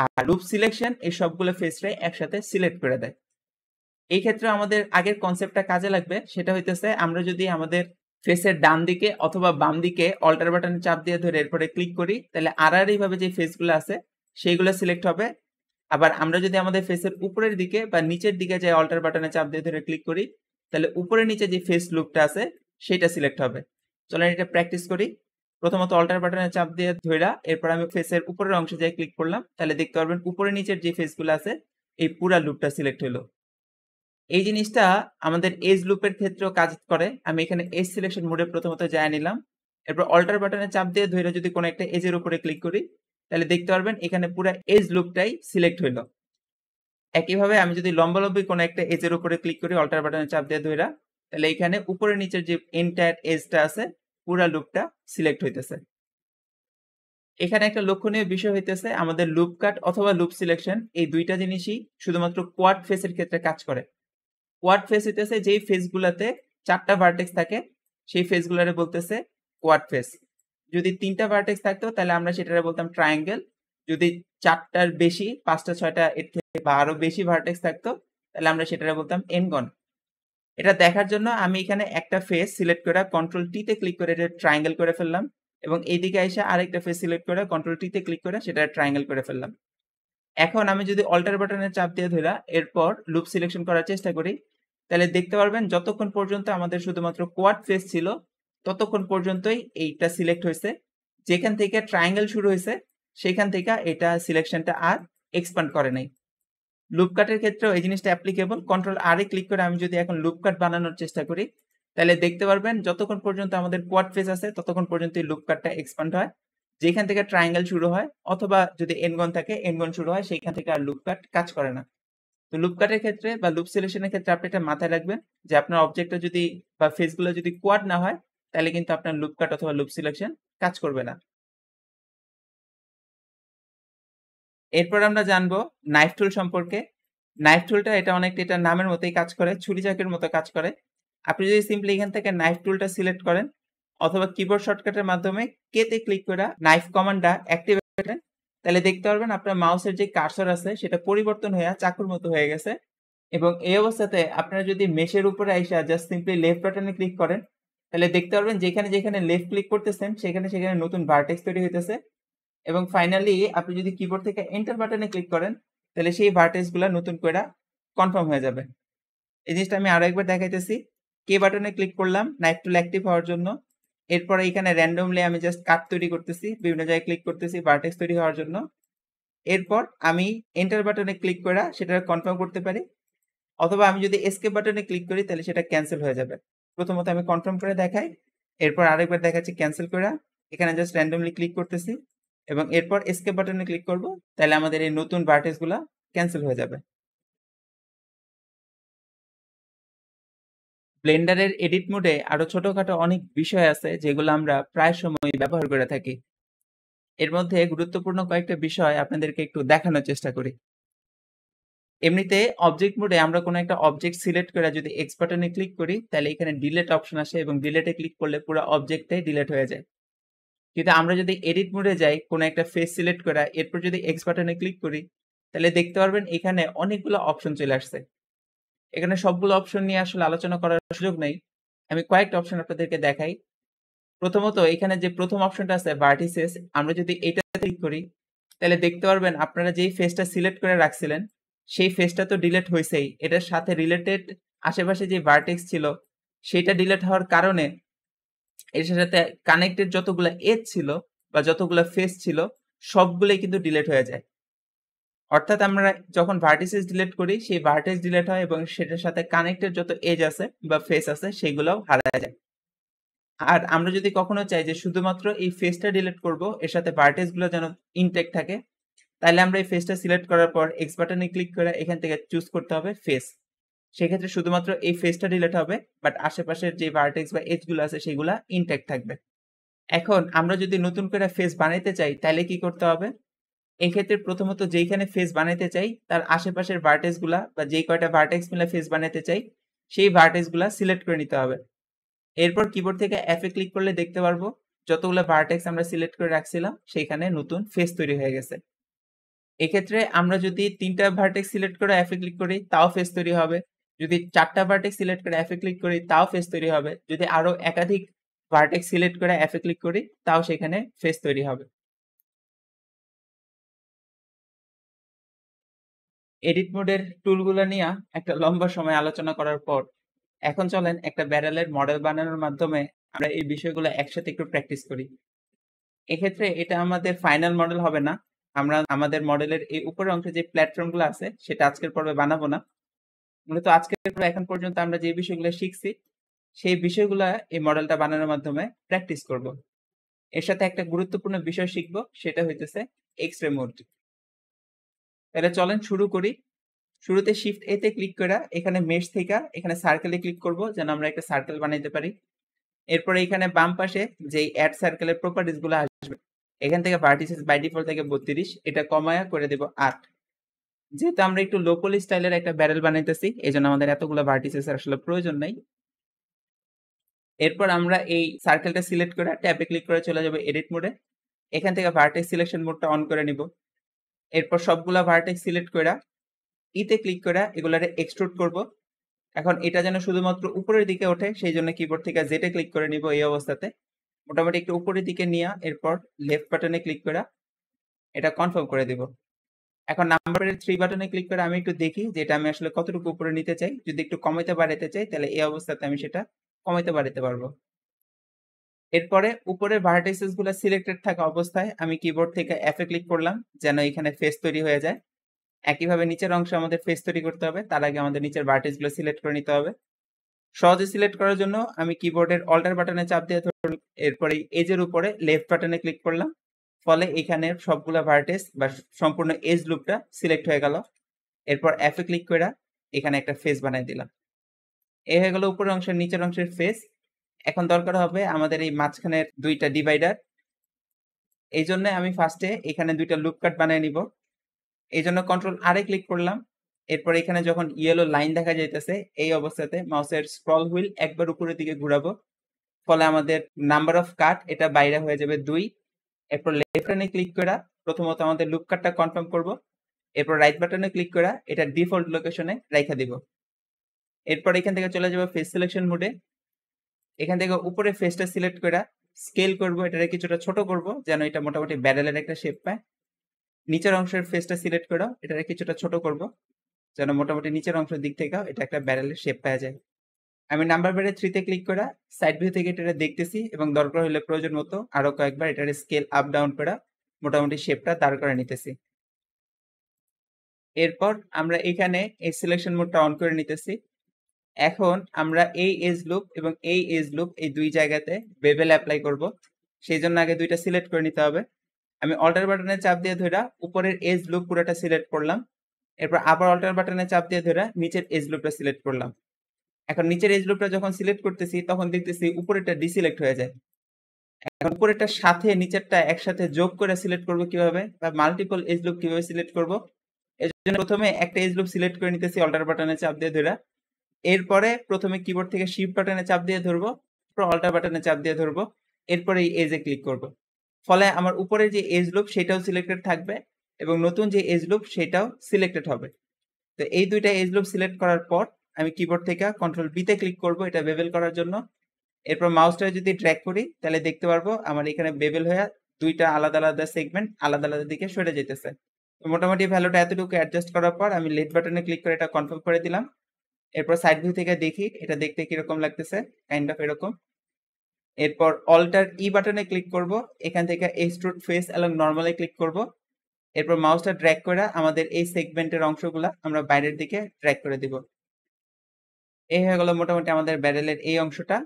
আর লুপ সিলেকশন এই সবগুলো ফেসটাই একসাথে সিলেক্ট করে দেয় এই ক্ষেত্রে আমাদের আগের কনসেপ্টটা কাজে লাগবে সেটা হইতেছে আমরা যদি আমাদের ফেসের ডান দিকে অথবা বাম দিকে অল্টার বাটনে চাপ দিয়ে ধরে এরপরে ক্লিক করি তাহলে আর ভাবে যে ফেসগুলো আছে সেইগুলো সিলেক্ট হবে আবার আমরা যদি আমাদের ফেসের উপরের দিকে বা নিচের দিকে যে অল্টার বাটনে চাপ দিয়ে ধরে ক্লিক করি তাহলে উপরে নিচে যে ফেস লুকটা আছে সেটা সিলেক্ট হবে চলেন এটা প্র্যাকটিস করি প্রথমত অল্টার বাটনে চাপ দিয়ে ধইরা এরপর আমি ফেসের উপরের অংশে যাই ক্লিক করলাম তাহলে দেখতে পারবেন উপরে নিচের যে ফেসগুলো আছে এই পুরা লুপটা সিলেক্ট হলো এই জিনিসটা আমাদের এজ লুপের ক্ষেত্রেও কাজ করে আমি এখানে এজ সিলেকশন মোডে প্রথমত যায় নিলাম এরপর অল্টার বাটনে চাপ দিয়ে ধরে যদি কোনো একটা এজের উপরে ক্লিক করি তাহলে দেখতে পারবেন এখানে পুরো এজ লুপটাই সিলেক্ট হইল একইভাবে আমি যদি লম্বালম্বি কোনো একটা এজের উপরে ক্লিক করি অল্টার বাটনে চাপ দিয়ে ধৈরা তাহলে এখানে উপরে নিচের যে এন্টায়ার এজটা আছে পুরা লুপটা সিলেক্ট হইতেছে এখানে একটা লক্ষণীয় বিষয় হইতেছে আমাদের লুপ কাট অথবা লুপ সিলেকশন এই দুইটা জিনিসই শুধুমাত্র কোয়াড ফেসের ক্ষেত্রে কাজ করে কোয়াড ফেস হইতেছে যেই গুলাতে চারটা ভার্টেক্স থাকে সেই ফেসগুলারে বলতেছে কোয়াড ফেস যদি তিনটা ভার্টেক্স থাকতো তাহলে আমরা সেটারে বলতাম ট্রায়াঙ্গেল যদি চারটার বেশি পাঁচটা ছয়টা এর থেকে বা আরো বেশি ভার্টেক্স থাকতো তাহলে আমরা সেটারে বলতাম এনগন এটা দেখার জন্য আমি এখানে একটা ফেস সিলেক্ট করে কন্ট্রোল টিতে ক্লিক করে এটা ট্রায়াঙ্গেল করে ফেললাম এবং এইদিকে এসে আরেকটা ফেস সিলেক্ট করে কন্ট্রোল টিতে ক্লিক করে সেটা ট্রায়াঙ্গেল করে ফেললাম এখন আমি যদি অল্টার বাটনে চাপ দিয়ে ধরা এরপর লুপ সিলেকশন করার চেষ্টা করি তাহলে দেখতে পারবেন যতক্ষণ পর্যন্ত আমাদের শুধুমাত্র কোয়াড ফেস ছিল ততক্ষণ পর্যন্তই এইটা সিলেক্ট হয়েছে যেখান থেকে ট্রায়াঙ্গেল শুরু হয়েছে সেখান থেকে এটা সিলেকশনটা আর এক্সপান্ড করে নাই লুপকাটের ক্ষেত্রেও এই জিনিসটা অ্যাপ্লিকেবল কন্ট্রোল আর এ ক্লিক করে আমি যদি এখন লুপকাট বানানোর চেষ্টা করি তাহলে দেখতে পারবেন যতক্ষণ পর্যন্ত আমাদের কোয়াড ফেস আছে ততক্ষণ পর্যন্ত এই লুপকাটটা এক্সপান্ড হয় যেখান থেকে ট্রায়াঙ্গেল শুরু হয় অথবা যদি এনগন থাকে এনগন শুরু হয় সেইখান থেকে আর লুপকাট কাজ করে না তো লুপকাটের ক্ষেত্রে বা লুপ সিলেকশনের ক্ষেত্রে আপনি এটা মাথায় রাখবেন যে আপনার অবজেক্টটা যদি বা ফেসগুলো যদি কোয়াড না হয় তাহলে কিন্তু আপনার লুপকাট অথবা লুপ সিলেকশন কাজ করবে না এরপর আমরা জানবো নাইফ টুল সম্পর্কে নাইফ টুলটা এটা অনেকটা এটা নামের মতোই কাজ করে ছুরি চাকের মতো কাজ করে আপনি যদি সিম্পলি এখান থেকে নাইফ টুলটা সিলেক্ট করেন অথবা কিবোর্ড শর্টকাটের মাধ্যমে কেতে ক্লিক করে নাইফ কমান্ডটা অ্যাক্টিভেট করেন তাহলে দেখতে পারবেন আপনার মাউসের যে কার্সর আছে সেটা পরিবর্তন হয়ে চাকুর মতো হয়ে গেছে এবং এই অবস্থাতে আপনারা যদি মেশের উপরে আইসা জাস্ট সিম্পলি লেফট বাটনে ক্লিক করেন তাহলে দেখতে পারবেন যেখানে যেখানে লেফট ক্লিক করতেছেন সেখানে সেখানে নতুন ভার্টেক্স তৈরি হইতেছে এবং ফাইনালি আপনি যদি কিবোর্ড থেকে এন্টার বাটনে ক্লিক করেন তাহলে সেই ভার্টেক্স গুলো নতুন করে কনফার্ম হয়ে যাবে এই জিনিসটা আমি আরো একবার দেখাইতেছি কে বাটনে ক্লিক করলাম নাইফ টুল অ্যাক্টিভ হওয়ার জন্য এরপর এখানে র্যান্ডমলি আমি জাস্ট কাট তৈরি করতেছি বিভিন্ন জায়গায় ক্লিক করতেছি ভার্টেক্স তৈরি হওয়ার জন্য এরপর আমি এন্টার বাটনে ক্লিক করে সেটা কনফার্ম করতে পারি অথবা আমি যদি এসকে বাটনে ক্লিক করি তাহলে সেটা ক্যান্সেল হয়ে যাবে প্রথমত আমি কনফার্ম করে দেখাই এরপর আরেকবার দেখাচ্ছি ক্যান্সেল করে এখানে জাস্ট র্যান্ডমলি ক্লিক করতেছি এবং এরপর স্কেপ বাটনে ক্লিক করব তাহলে আমাদের এই নতুন গুলা ক্যান্সেল হয়ে যাবে ব্লেন্ডারের এডিট মোডে আরো ছোটখাটো অনেক বিষয় আছে যেগুলো আমরা প্রায় সময় ব্যবহার করে থাকি এর মধ্যে গুরুত্বপূর্ণ কয়েকটা বিষয় আপনাদেরকে একটু দেখানোর চেষ্টা করি এমনিতে অবজেক্ট মোডে আমরা কোনো একটা অবজেক্ট সিলেক্ট করে যদি এক্স বাটনে ক্লিক করি তাহলে এখানে ডিলেট অপশন আসে এবং ডিলেটে ক্লিক করলে পুরো অবজেক্টটাই ডিলেট হয়ে যায় কিন্তু আমরা যদি এডিট মোডে যাই কোনো একটা ফেস সিলেক্ট করা এরপর যদি এক্স বাটনে ক্লিক করি তাহলে দেখতে পারবেন এখানে অনেকগুলো অপশন চলে আসছে এখানে সবগুলো অপশন নিয়ে আসলে আলোচনা করার সুযোগ নেই আমি কয়েকটা অপশন আপনাদেরকে দেখাই প্রথমত এখানে যে প্রথম অপশনটা আছে ভার্টিসেস আমরা যদি এটা ক্লিক করি তাহলে দেখতে পারবেন আপনারা যেই ফেসটা সিলেক্ট করে রাখছিলেন সেই ফেসটা তো ডিলেট হয়েছেই এটার সাথে রিলেটেড আশেপাশে যে ভার্টেক্স ছিল সেটা ডিলেট হওয়ার কারণে এর সাথে কানেক্টেড যতগুলো এজ ছিল বা যতগুলো ফেস ছিল সবগুলোই কিন্তু ডিলেট হয়ে যায় অর্থাৎ আমরা যখন ভার্টিসেস ডিলেট করি সেই ভার্টিস ডিলেট হয় এবং সেটার সাথে কানেক্টেড যত এজ আছে বা ফেস আছে সেগুলোও হারা যায় আর আমরা যদি কখনো চাই যে শুধুমাত্র এই ফেসটা ডিলেট করব এর সাথে ভার্টিসগুলো যেন ইনটেক থাকে তাহলে আমরা এই ফেসটা সিলেক্ট করার পর এক্স বাটনে ক্লিক করে এখান থেকে চুজ করতে হবে ফেস সেক্ষেত্রে শুধুমাত্র এই ফেসটা ডিলেট হবে বাট আশেপাশের যে ভার্টেক্স বা এজগুলো আছে সেগুলা ইনটেক্ট থাকবে এখন আমরা যদি নতুন করে ফেস বানাইতে চাই তাহলে কি করতে হবে এক্ষেত্রে প্রথমত যেইখানে ফেস বানাইতে চাই তার আশেপাশের ভার্টেক্সগুলো বা যেই কয়টা ভার্টেক্স মিলে ফেস বানাইতে চাই সেই ভার্টেক্সগুলো সিলেক্ট করে নিতে হবে এরপর কিবোর্ড থেকে অ্যাপে ক্লিক করলে দেখতে পারবো যতগুলো ভার্টেক্স আমরা সিলেক্ট করে রাখছিলাম সেইখানে নতুন ফেস তৈরি হয়ে গেছে এক্ষেত্রে আমরা যদি তিনটা ভার্টেক্স সিলেক্ট করে অ্যাপে ক্লিক করি তাও ফেস তৈরি হবে যদি চারটা ভার্টেক্স সিলেক্ট করে অ্যাপে ক্লিক করি তাও ফেস তৈরি হবে যদি আরও একাধিক ভার্টেক্স সিলেক্ট করে অ্যাপে ক্লিক করি তাও সেখানে ফেস তৈরি হবে এডিট মোডের টুলগুলো নিয়ে একটা লম্বা সময় আলোচনা করার পর এখন চলেন একটা ব্যারেলের মডেল বানানোর মাধ্যমে আমরা এই বিষয়গুলো একসাথে একটু প্র্যাকটিস করি এক্ষেত্রে এটা আমাদের ফাইনাল মডেল হবে না আমরা আমাদের মডেলের এই উপরের অংশে যে প্ল্যাটফর্মগুলো আছে সেটা আজকের পর্বে বানাবো না মূলত মানে আজকে এখন পর্যন্ত আমরা যে বিষয়গুলো শিখছি সেই বিষয়গুলো এই মডেলটা বানানোর মাধ্যমে প্র্যাকটিস করব এর সাথে একটা গুরুত্বপূর্ণ বিষয় শিখব সেটা হইতেছে এক্স রে মোড তাহলে চলেন শুরু করি শুরুতে শিফট এতে ক্লিক করে এখানে মেশ থেকে এখানে সার্কেলে ক্লিক করব যেন আমরা একটা সার্কেল বানাইতে পারি এরপরে এখানে বাম পাশে যে অ্যাড সার্কেলের প্রপার্টিসগুলো আসবে এখান থেকে ভার্টিসেস বাই ডিফল্ট থেকে বত্রিশ এটা কমায়া করে দেব আট যেহেতু আমরা একটু লোকাল স্টাইলের একটা ব্যারেল বানাইতেছি এই জন্য আমাদের এতগুলো ভার্টিসেস আসলে প্রয়োজন নাই এরপর আমরা এই সার্কেলটা সিলেক্ট করে ট্যাবে ক্লিক করে চলে যাবো এডিট মোডে এখান থেকে ভার্টেক্স সিলেকশন মোডটা অন করে নিব এরপর সবগুলা ভার্টেক্স সিলেক্ট করে ইতে ক্লিক করে এগুলারে এক্সট্রুড করব এখন এটা যেন শুধুমাত্র উপরের দিকে ওঠে সেই জন্য কিবোর্ড থেকে জেটে ক্লিক করে নিব এই অবস্থাতে মোটামুটি একটু উপরের দিকে নিয়ে এরপর লেফট বাটনে ক্লিক করে এটা কনফার্ম করে দেবো এখন নাম্বারের থ্রি বাটনে ক্লিক করে আমি একটু দেখি যে এটা আমি আসলে কতটুকু উপরে নিতে চাই যদি একটু কমাইতে বাড়াইতে চাই তাহলে এই অবস্থাতে আমি সেটা কমাইতে বাড়াইতে পারবো এরপরে উপরে ভার্টাইসেস গুলো সিলেক্টেড থাকা অবস্থায় আমি কিবোর্ড থেকে এফ এ ক্লিক করলাম যেন এখানে ফেস তৈরি হয়ে যায় একইভাবে নিচের অংশে আমাদের ফেস তৈরি করতে হবে তার আগে আমাদের নিচের ভার্টাইস গুলো সিলেক্ট করে নিতে হবে সহজে সিলেক্ট করার জন্য আমি কিবোর্ডের অল্টার বাটনে চাপ দিয়ে ধরুন এরপরে এজের উপরে লেফট বাটনে ক্লিক করলাম ফলে এখানে সবগুলা ভার্টেস বা সম্পূর্ণ এজ লুপটা সিলেক্ট হয়ে গেল এরপর অ্যাপে ক্লিক করে এখানে একটা ফেস বানিয়ে দিলাম এ হয়ে গেল উপরের অংশের নিচের অংশের ফেস এখন দরকার হবে আমাদের এই মাঝখানের দুইটা ডিভাইডার এই জন্য আমি ফার্স্টে এখানে দুইটা লুপ কাট বানিয়ে নিব এই জন্য কন্ট্রোল আরে ক্লিক করলাম এরপর এখানে যখন ইয়েলো লাইন দেখা যাইতেছে এই অবস্থাতে মাউসের স্ক্রল হুইল একবার উপরের দিকে ঘুরাবো ফলে আমাদের নাম্বার অফ কাট এটা বাইরে হয়ে যাবে দুই এরপর লেফট বাটনে ক্লিক করে প্রথমত আমাদের লুপ কার্ডটা কনফার্ম করব এরপর রাইট বাটনে ক্লিক করে এটা ডিফল্ট লোকেশনে রেখে দিব এরপর এখান থেকে চলে যাবো ফেস সিলেকশন মোডে এখান থেকে উপরে ফেসটা সিলেক্ট করে স্কেল করব এটারে কিছুটা ছোট করব যেন এটা মোটামুটি ব্যারেলের একটা শেপ পায় নিচের অংশের ফেসটা সিলেক্ট করো এটারে কিছুটা ছোট করব যেন মোটামুটি নিচের অংশের দিক থেকে এটা একটা ব্যারেলের শেপ পাওয়া যায় আমি নাম্বার বারে থ্রিতে ক্লিক করা সাইড ভিউ থেকে এটা দেখতেছি এবং দরকার হলে প্রয়োজন মতো আরও কয়েকবার এটার স্কেল আপ ডাউন করা মোটামুটি শেপটা দাঁড় করে নিতেছি এরপর আমরা এখানে এই সিলেকশন মোডটা অন করে নিতেছি এখন আমরা এই এজ লুপ এবং এই এজ লুপ এই দুই জায়গাতে বেবেল অ্যাপ্লাই করব সেই জন্য আগে দুইটা সিলেক্ট করে নিতে হবে আমি অল্টার বাটনে চাপ দিয়ে ধরা উপরের এজ লুপ পুরোটা সিলেক্ট করলাম এরপর আবার অল্টার বাটনে চাপ দিয়ে ধরা নিচের এজ লুপটা সিলেক্ট করলাম এখন নিচের এজ লুপটা যখন সিলেক্ট করতেছি তখন দেখতেছি উপরেরটা ডিসিলেক্ট হয়ে যায় এখন উপরেরটার সাথে নিচেরটা একসাথে যোগ করে সিলেক্ট করব কিভাবে বা মাল্টিপল এজ লুপ কিভাবে সিলেক্ট করব এজন্য প্রথমে একটা এজ লুপ সিলেক্ট করে নিতেছি অল্টার বাটনে চাপ দিয়ে ধরে এরপরে প্রথমে কিবোর্ড থেকে শিফট বাটনে চাপ দিয়ে ধরবো অল্টার বাটনে চাপ দিয়ে ধরবো এরপরে এই এজে ক্লিক করব ফলে আমার উপরে যে এজ লুপ সেটাও সিলেক্টেড থাকবে এবং নতুন যে এজ লুপ সেটাও সিলেক্টেড হবে তো এই দুইটা এজ লুপ সিলেক্ট করার পর আমি কিবোর্ড থেকে কন্ট্রোল বিতে ক্লিক করব এটা বেবেল করার জন্য এরপর মাউসটা যদি ট্র্যাক করি তাহলে দেখতে পারবো আমার এখানে বেবেল হয়ে দুইটা আলাদা আলাদা সেগমেন্ট আলাদা আলাদা দিকে সরে যেতেছে মোটামুটি ভ্যালুটা এতটুকু অ্যাডজাস্ট করার পর আমি লেট বাটনে ক্লিক করে এটা কনফার্ম করে দিলাম এরপর সাইড ভিউ থেকে দেখি এটা দেখতে কিরকম লাগতেছে কাইন্ড অফ এরকম এরপর অল্টার ই বাটনে ক্লিক করব এখান থেকে স্ট্রুট ফেস এবং নর্মালে ক্লিক করব এরপর মাউসটা ড্র্যাগ করে আমাদের এই সেগমেন্টের অংশগুলো আমরা বাইরের দিকে ড্র্যাগ করে দিব এই হয়ে গেল মোটামুটি আমাদের ব্যারেলের এই অংশটা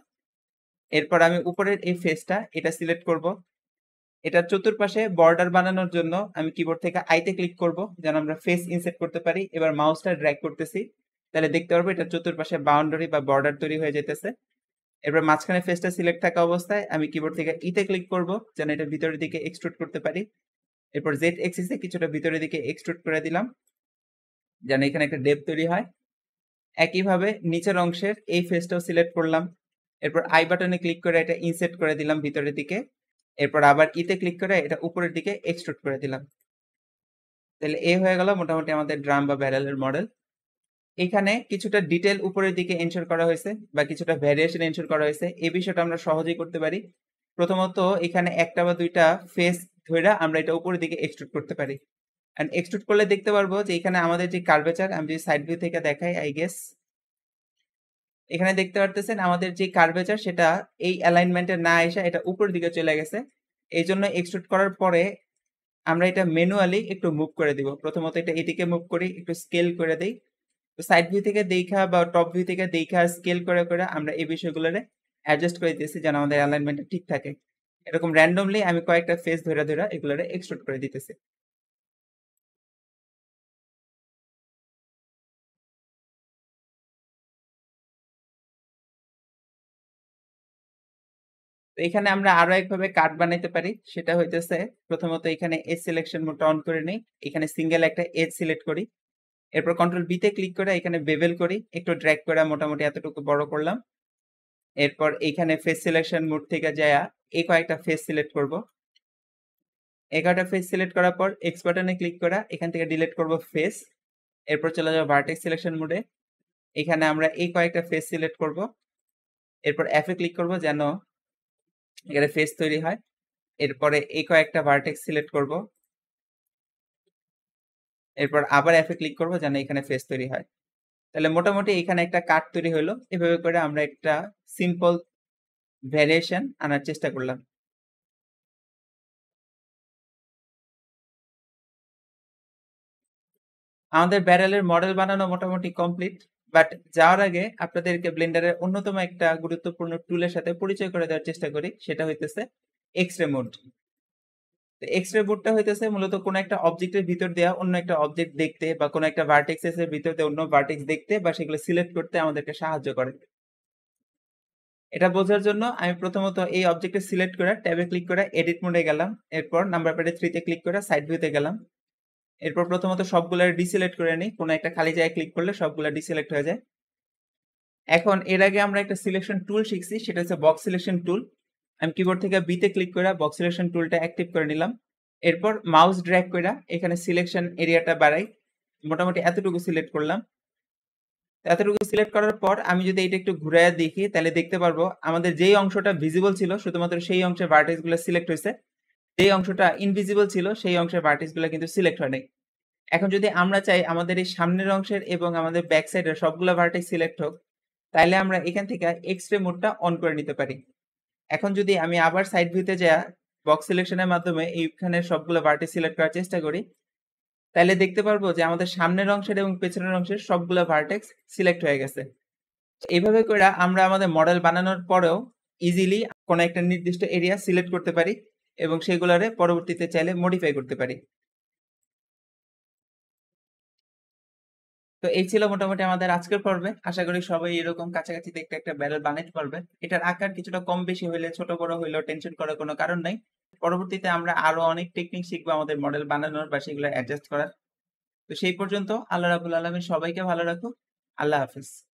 এরপর আমি উপরের এই ফেসটা এটা সিলেক্ট করব এটা চতুর্পাশে বর্ডার বানানোর জন্য আমি কিবোর্ড থেকে আইতে ক্লিক করব যেন আমরা ফেস ইনসেট করতে পারি এবার মাউসটা ড্র্যাগ করতেছি তাহলে দেখতে পারবো এটা চতুর্পাশে বাউন্ডারি বা বর্ডার তৈরি হয়ে যেতেছে এরপর মাঝখানে ফেসটা সিলেক্ট থাকা অবস্থায় আমি কিবোর্ড থেকে ইতে e ক্লিক করব যেন এটা ভিতরের দিকে এক্সট্রুট করতে পারি এরপর জেড এক্সিসে কিছুটা ভিতরের দিকে এক্সট্রুট করে দিলাম যেন এখানে একটা ডেপ তৈরি হয় একইভাবে নিচের অংশের এই ফেসটাও সিলেক্ট করলাম এরপর আই বাটনে ক্লিক করে এটা ইনসেট করে দিলাম ভিতরের দিকে এরপর আবার ইতে ক্লিক করে এটা উপরের দিকে এক্সট্রুট করে দিলাম তাহলে এ হয়ে গেল মোটামুটি আমাদের ড্রাম বা ব্যারেলের মডেল এখানে কিছুটা ডিটেল উপরের দিকে এনশোর করা হয়েছে বা কিছুটা ভ্যারিয়েশন এনশোর করা হয়েছে এই বিষয়টা আমরা সহজেই করতে পারি প্রথমত এখানে একটা বা দুইটা ফেস ধরে আমরা এটা উপরের দিকে এক্সট্রুট করতে পারি অ্যান্ড এক্সট্রুট করলে দেখতে পারবো যে এখানে আমাদের যে কার্ভেচার আমি যদি সাইড ভিউ থেকে দেখাই আই গেস এখানে দেখতে পারতেছেন আমাদের যে কার্ভেচার সেটা এই অ্যালাইনমেন্টে না এসে এটা উপরের দিকে চলে গেছে এই জন্য এক্সট্রুট করার পরে আমরা এটা ম্যানুয়ালি একটু মুভ করে দিব প্রথমত এটা এদিকে মুভ করি একটু স্কেল করে দিই সাইড ভিউ থেকে দেখা বা টপ ভিউ থেকে দেখা স্কেল করে করে আমরা এই বিষয়গুলোরে অ্যাডজাস্ট করে দিতেছি যেন আমাদের অ্যালাইনমেন্টটা ঠিক থাকে এরকম র্যান্ডমলি আমি কয়েকটা ফেস ধরে ধরে এগুলোরে এক্সট্রুট করে দিতেছি তো এখানে আমরা আরো একভাবে কার্ড বানাইতে পারি সেটা হইতেছে প্রথমত এখানে এজ সিলেকশন মোডটা অন করে নেই এখানে সিঙ্গেল একটা এজ সিলেক্ট করি এরপর কন্ট্রোল বিতে ক্লিক করে এখানে বেবেল করি একটু ড্র্যাক করে মোটামুটি এতটুকু বড় করলাম এরপর এখানে ফেস সিলেকশন মোড থেকে যায়া এই কয়েকটা ফেস সিলেক্ট করব এগারোটা ফেস সিলেক্ট করার পর এক্স বাটনে ক্লিক করা এখান থেকে ডিলিট করব ফেস এরপর চলে যাবো ভার্টেক্স সিলেকশন মোডে এখানে আমরা এই কয়েকটা ফেস সিলেক্ট করব এরপর অ্যাপে ক্লিক করব যেন এখানে ফেস তৈরি হয় এরপরে এই কয়েকটা ভার্টেক্স সিলেক্ট করব এরপর আবার অ্যাপে ক্লিক করব যেন এখানে ফেস তৈরি হয় তাহলে মোটামুটি এখানে একটা কাট তৈরি হলো এভাবে করে আমরা একটা সিম্পল ভ্যারিয়েশন আনার চেষ্টা করলাম আমাদের ব্যারেলের মডেল বানানো মোটামুটি কমপ্লিট বাট যাওয়ার আগে আপনাদেরকে ব্লেন্ডারের অন্যতম একটা গুরুত্বপূর্ণ টুলের সাথে পরিচয় করে দেওয়ার চেষ্টা করি সেটা হইতেছে X ray mode X ray বোর্ডটা হইতেছে মূলত কোনো একটা অবজেক্টের ভিতর দেওয়া অন্য একটা অবজেক্ট দেখতে বা কোনো একটা ভার্টেক্স এর ভিতর দিয়ে অন্য ভার্টেক্স দেখতে বা সেগুলো সিলেক্ট করতে আমাদেরকে সাহায্য করে এটা বোঝার জন্য আমি প্রথমত এই অবজেক্টে সিলেক্ট করে ট্যাবে ক্লিক করে এডিট মোডে গেলাম এরপর নাম্বার প্যাডে থ্রিতে ক্লিক করে সাইড ভিউতে গেলাম এরপর প্রথমত সবগুলা ডিসিলেক্ট করে নিই কোনো একটা খালি জায়গায় ক্লিক করলে সবগুলা ডিসিলেক্ট হয়ে যায় এখন এর আগে আমরা একটা সিলেকশন টুল শিখছি সেটা হচ্ছে বক্স সিলেকশন টুল আমি কিবোর্ড থেকে বিতে ক্লিক করে বক্স সিলেকশন টুলটা অ্যাক্টিভ করে নিলাম এরপর মাউস ড্র্যাগ করে এখানে সিলেকশন এরিয়াটা বাড়াই মোটামুটি এতটুকু সিলেক্ট করলাম এতটুকু সিলেক্ট করার পর আমি যদি এটা একটু ঘুরে দেখি তাহলে দেখতে পারবো আমাদের যেই অংশটা ভিজিবল ছিল শুধুমাত্র সেই অংশে ভার্টেক্সগুলো সিলেক্ট হয়েছে যে অংশটা ইনভিজিবল ছিল সেই অংশের পার্টিসগুলো কিন্তু সিলেক্ট হয় নাই এখন যদি আমরা চাই আমাদের এই সামনের অংশের এবং আমাদের ব্যাক সাইডের সবগুলো ভার্টেক্স সিলেক্ট হোক তাহলে আমরা এখান থেকে এক্সরে মোডটা অন করে নিতে পারি এখন যদি আমি আবার সাইড ভিউতে যা বক্স সিলেকশনের মাধ্যমে এইখানে সবগুলো ভার্টেক্স সিলেক্ট করার চেষ্টা করি তাহলে দেখতে পারবো যে আমাদের সামনের অংশের এবং পেছনের অংশের সবগুলো ভার্টেক্স সিলেক্ট হয়ে গেছে এইভাবে করে আমরা আমাদের মডেল বানানোর পরেও ইজিলি কোনো একটা নির্দিষ্ট এরিয়া সিলেক্ট করতে পারি এবং সেগুলারে পরবর্তীতে চাইলে মডিফাই করতে পারি তো এই ছিল মোটামুটি আমাদের আজকের পর্বে আশা করি সবাই এরকম কাছাকাছি দেখতে একটা ব্যারেল বানাইতে পারবে এটার আকার কিছুটা কম বেশি হইলে ছোট বড় হইলেও টেনশন করার কোনো কারণ নাই পরবর্তীতে আমরা আরো অনেক টেকনিক শিখবো আমাদের মডেল বানানোর বা সেগুলো অ্যাডজাস্ট করার তো সেই পর্যন্ত আল্লাহ রাবুল আলমীর সবাইকে ভালো রাখুক আল্লাহ হাফিজ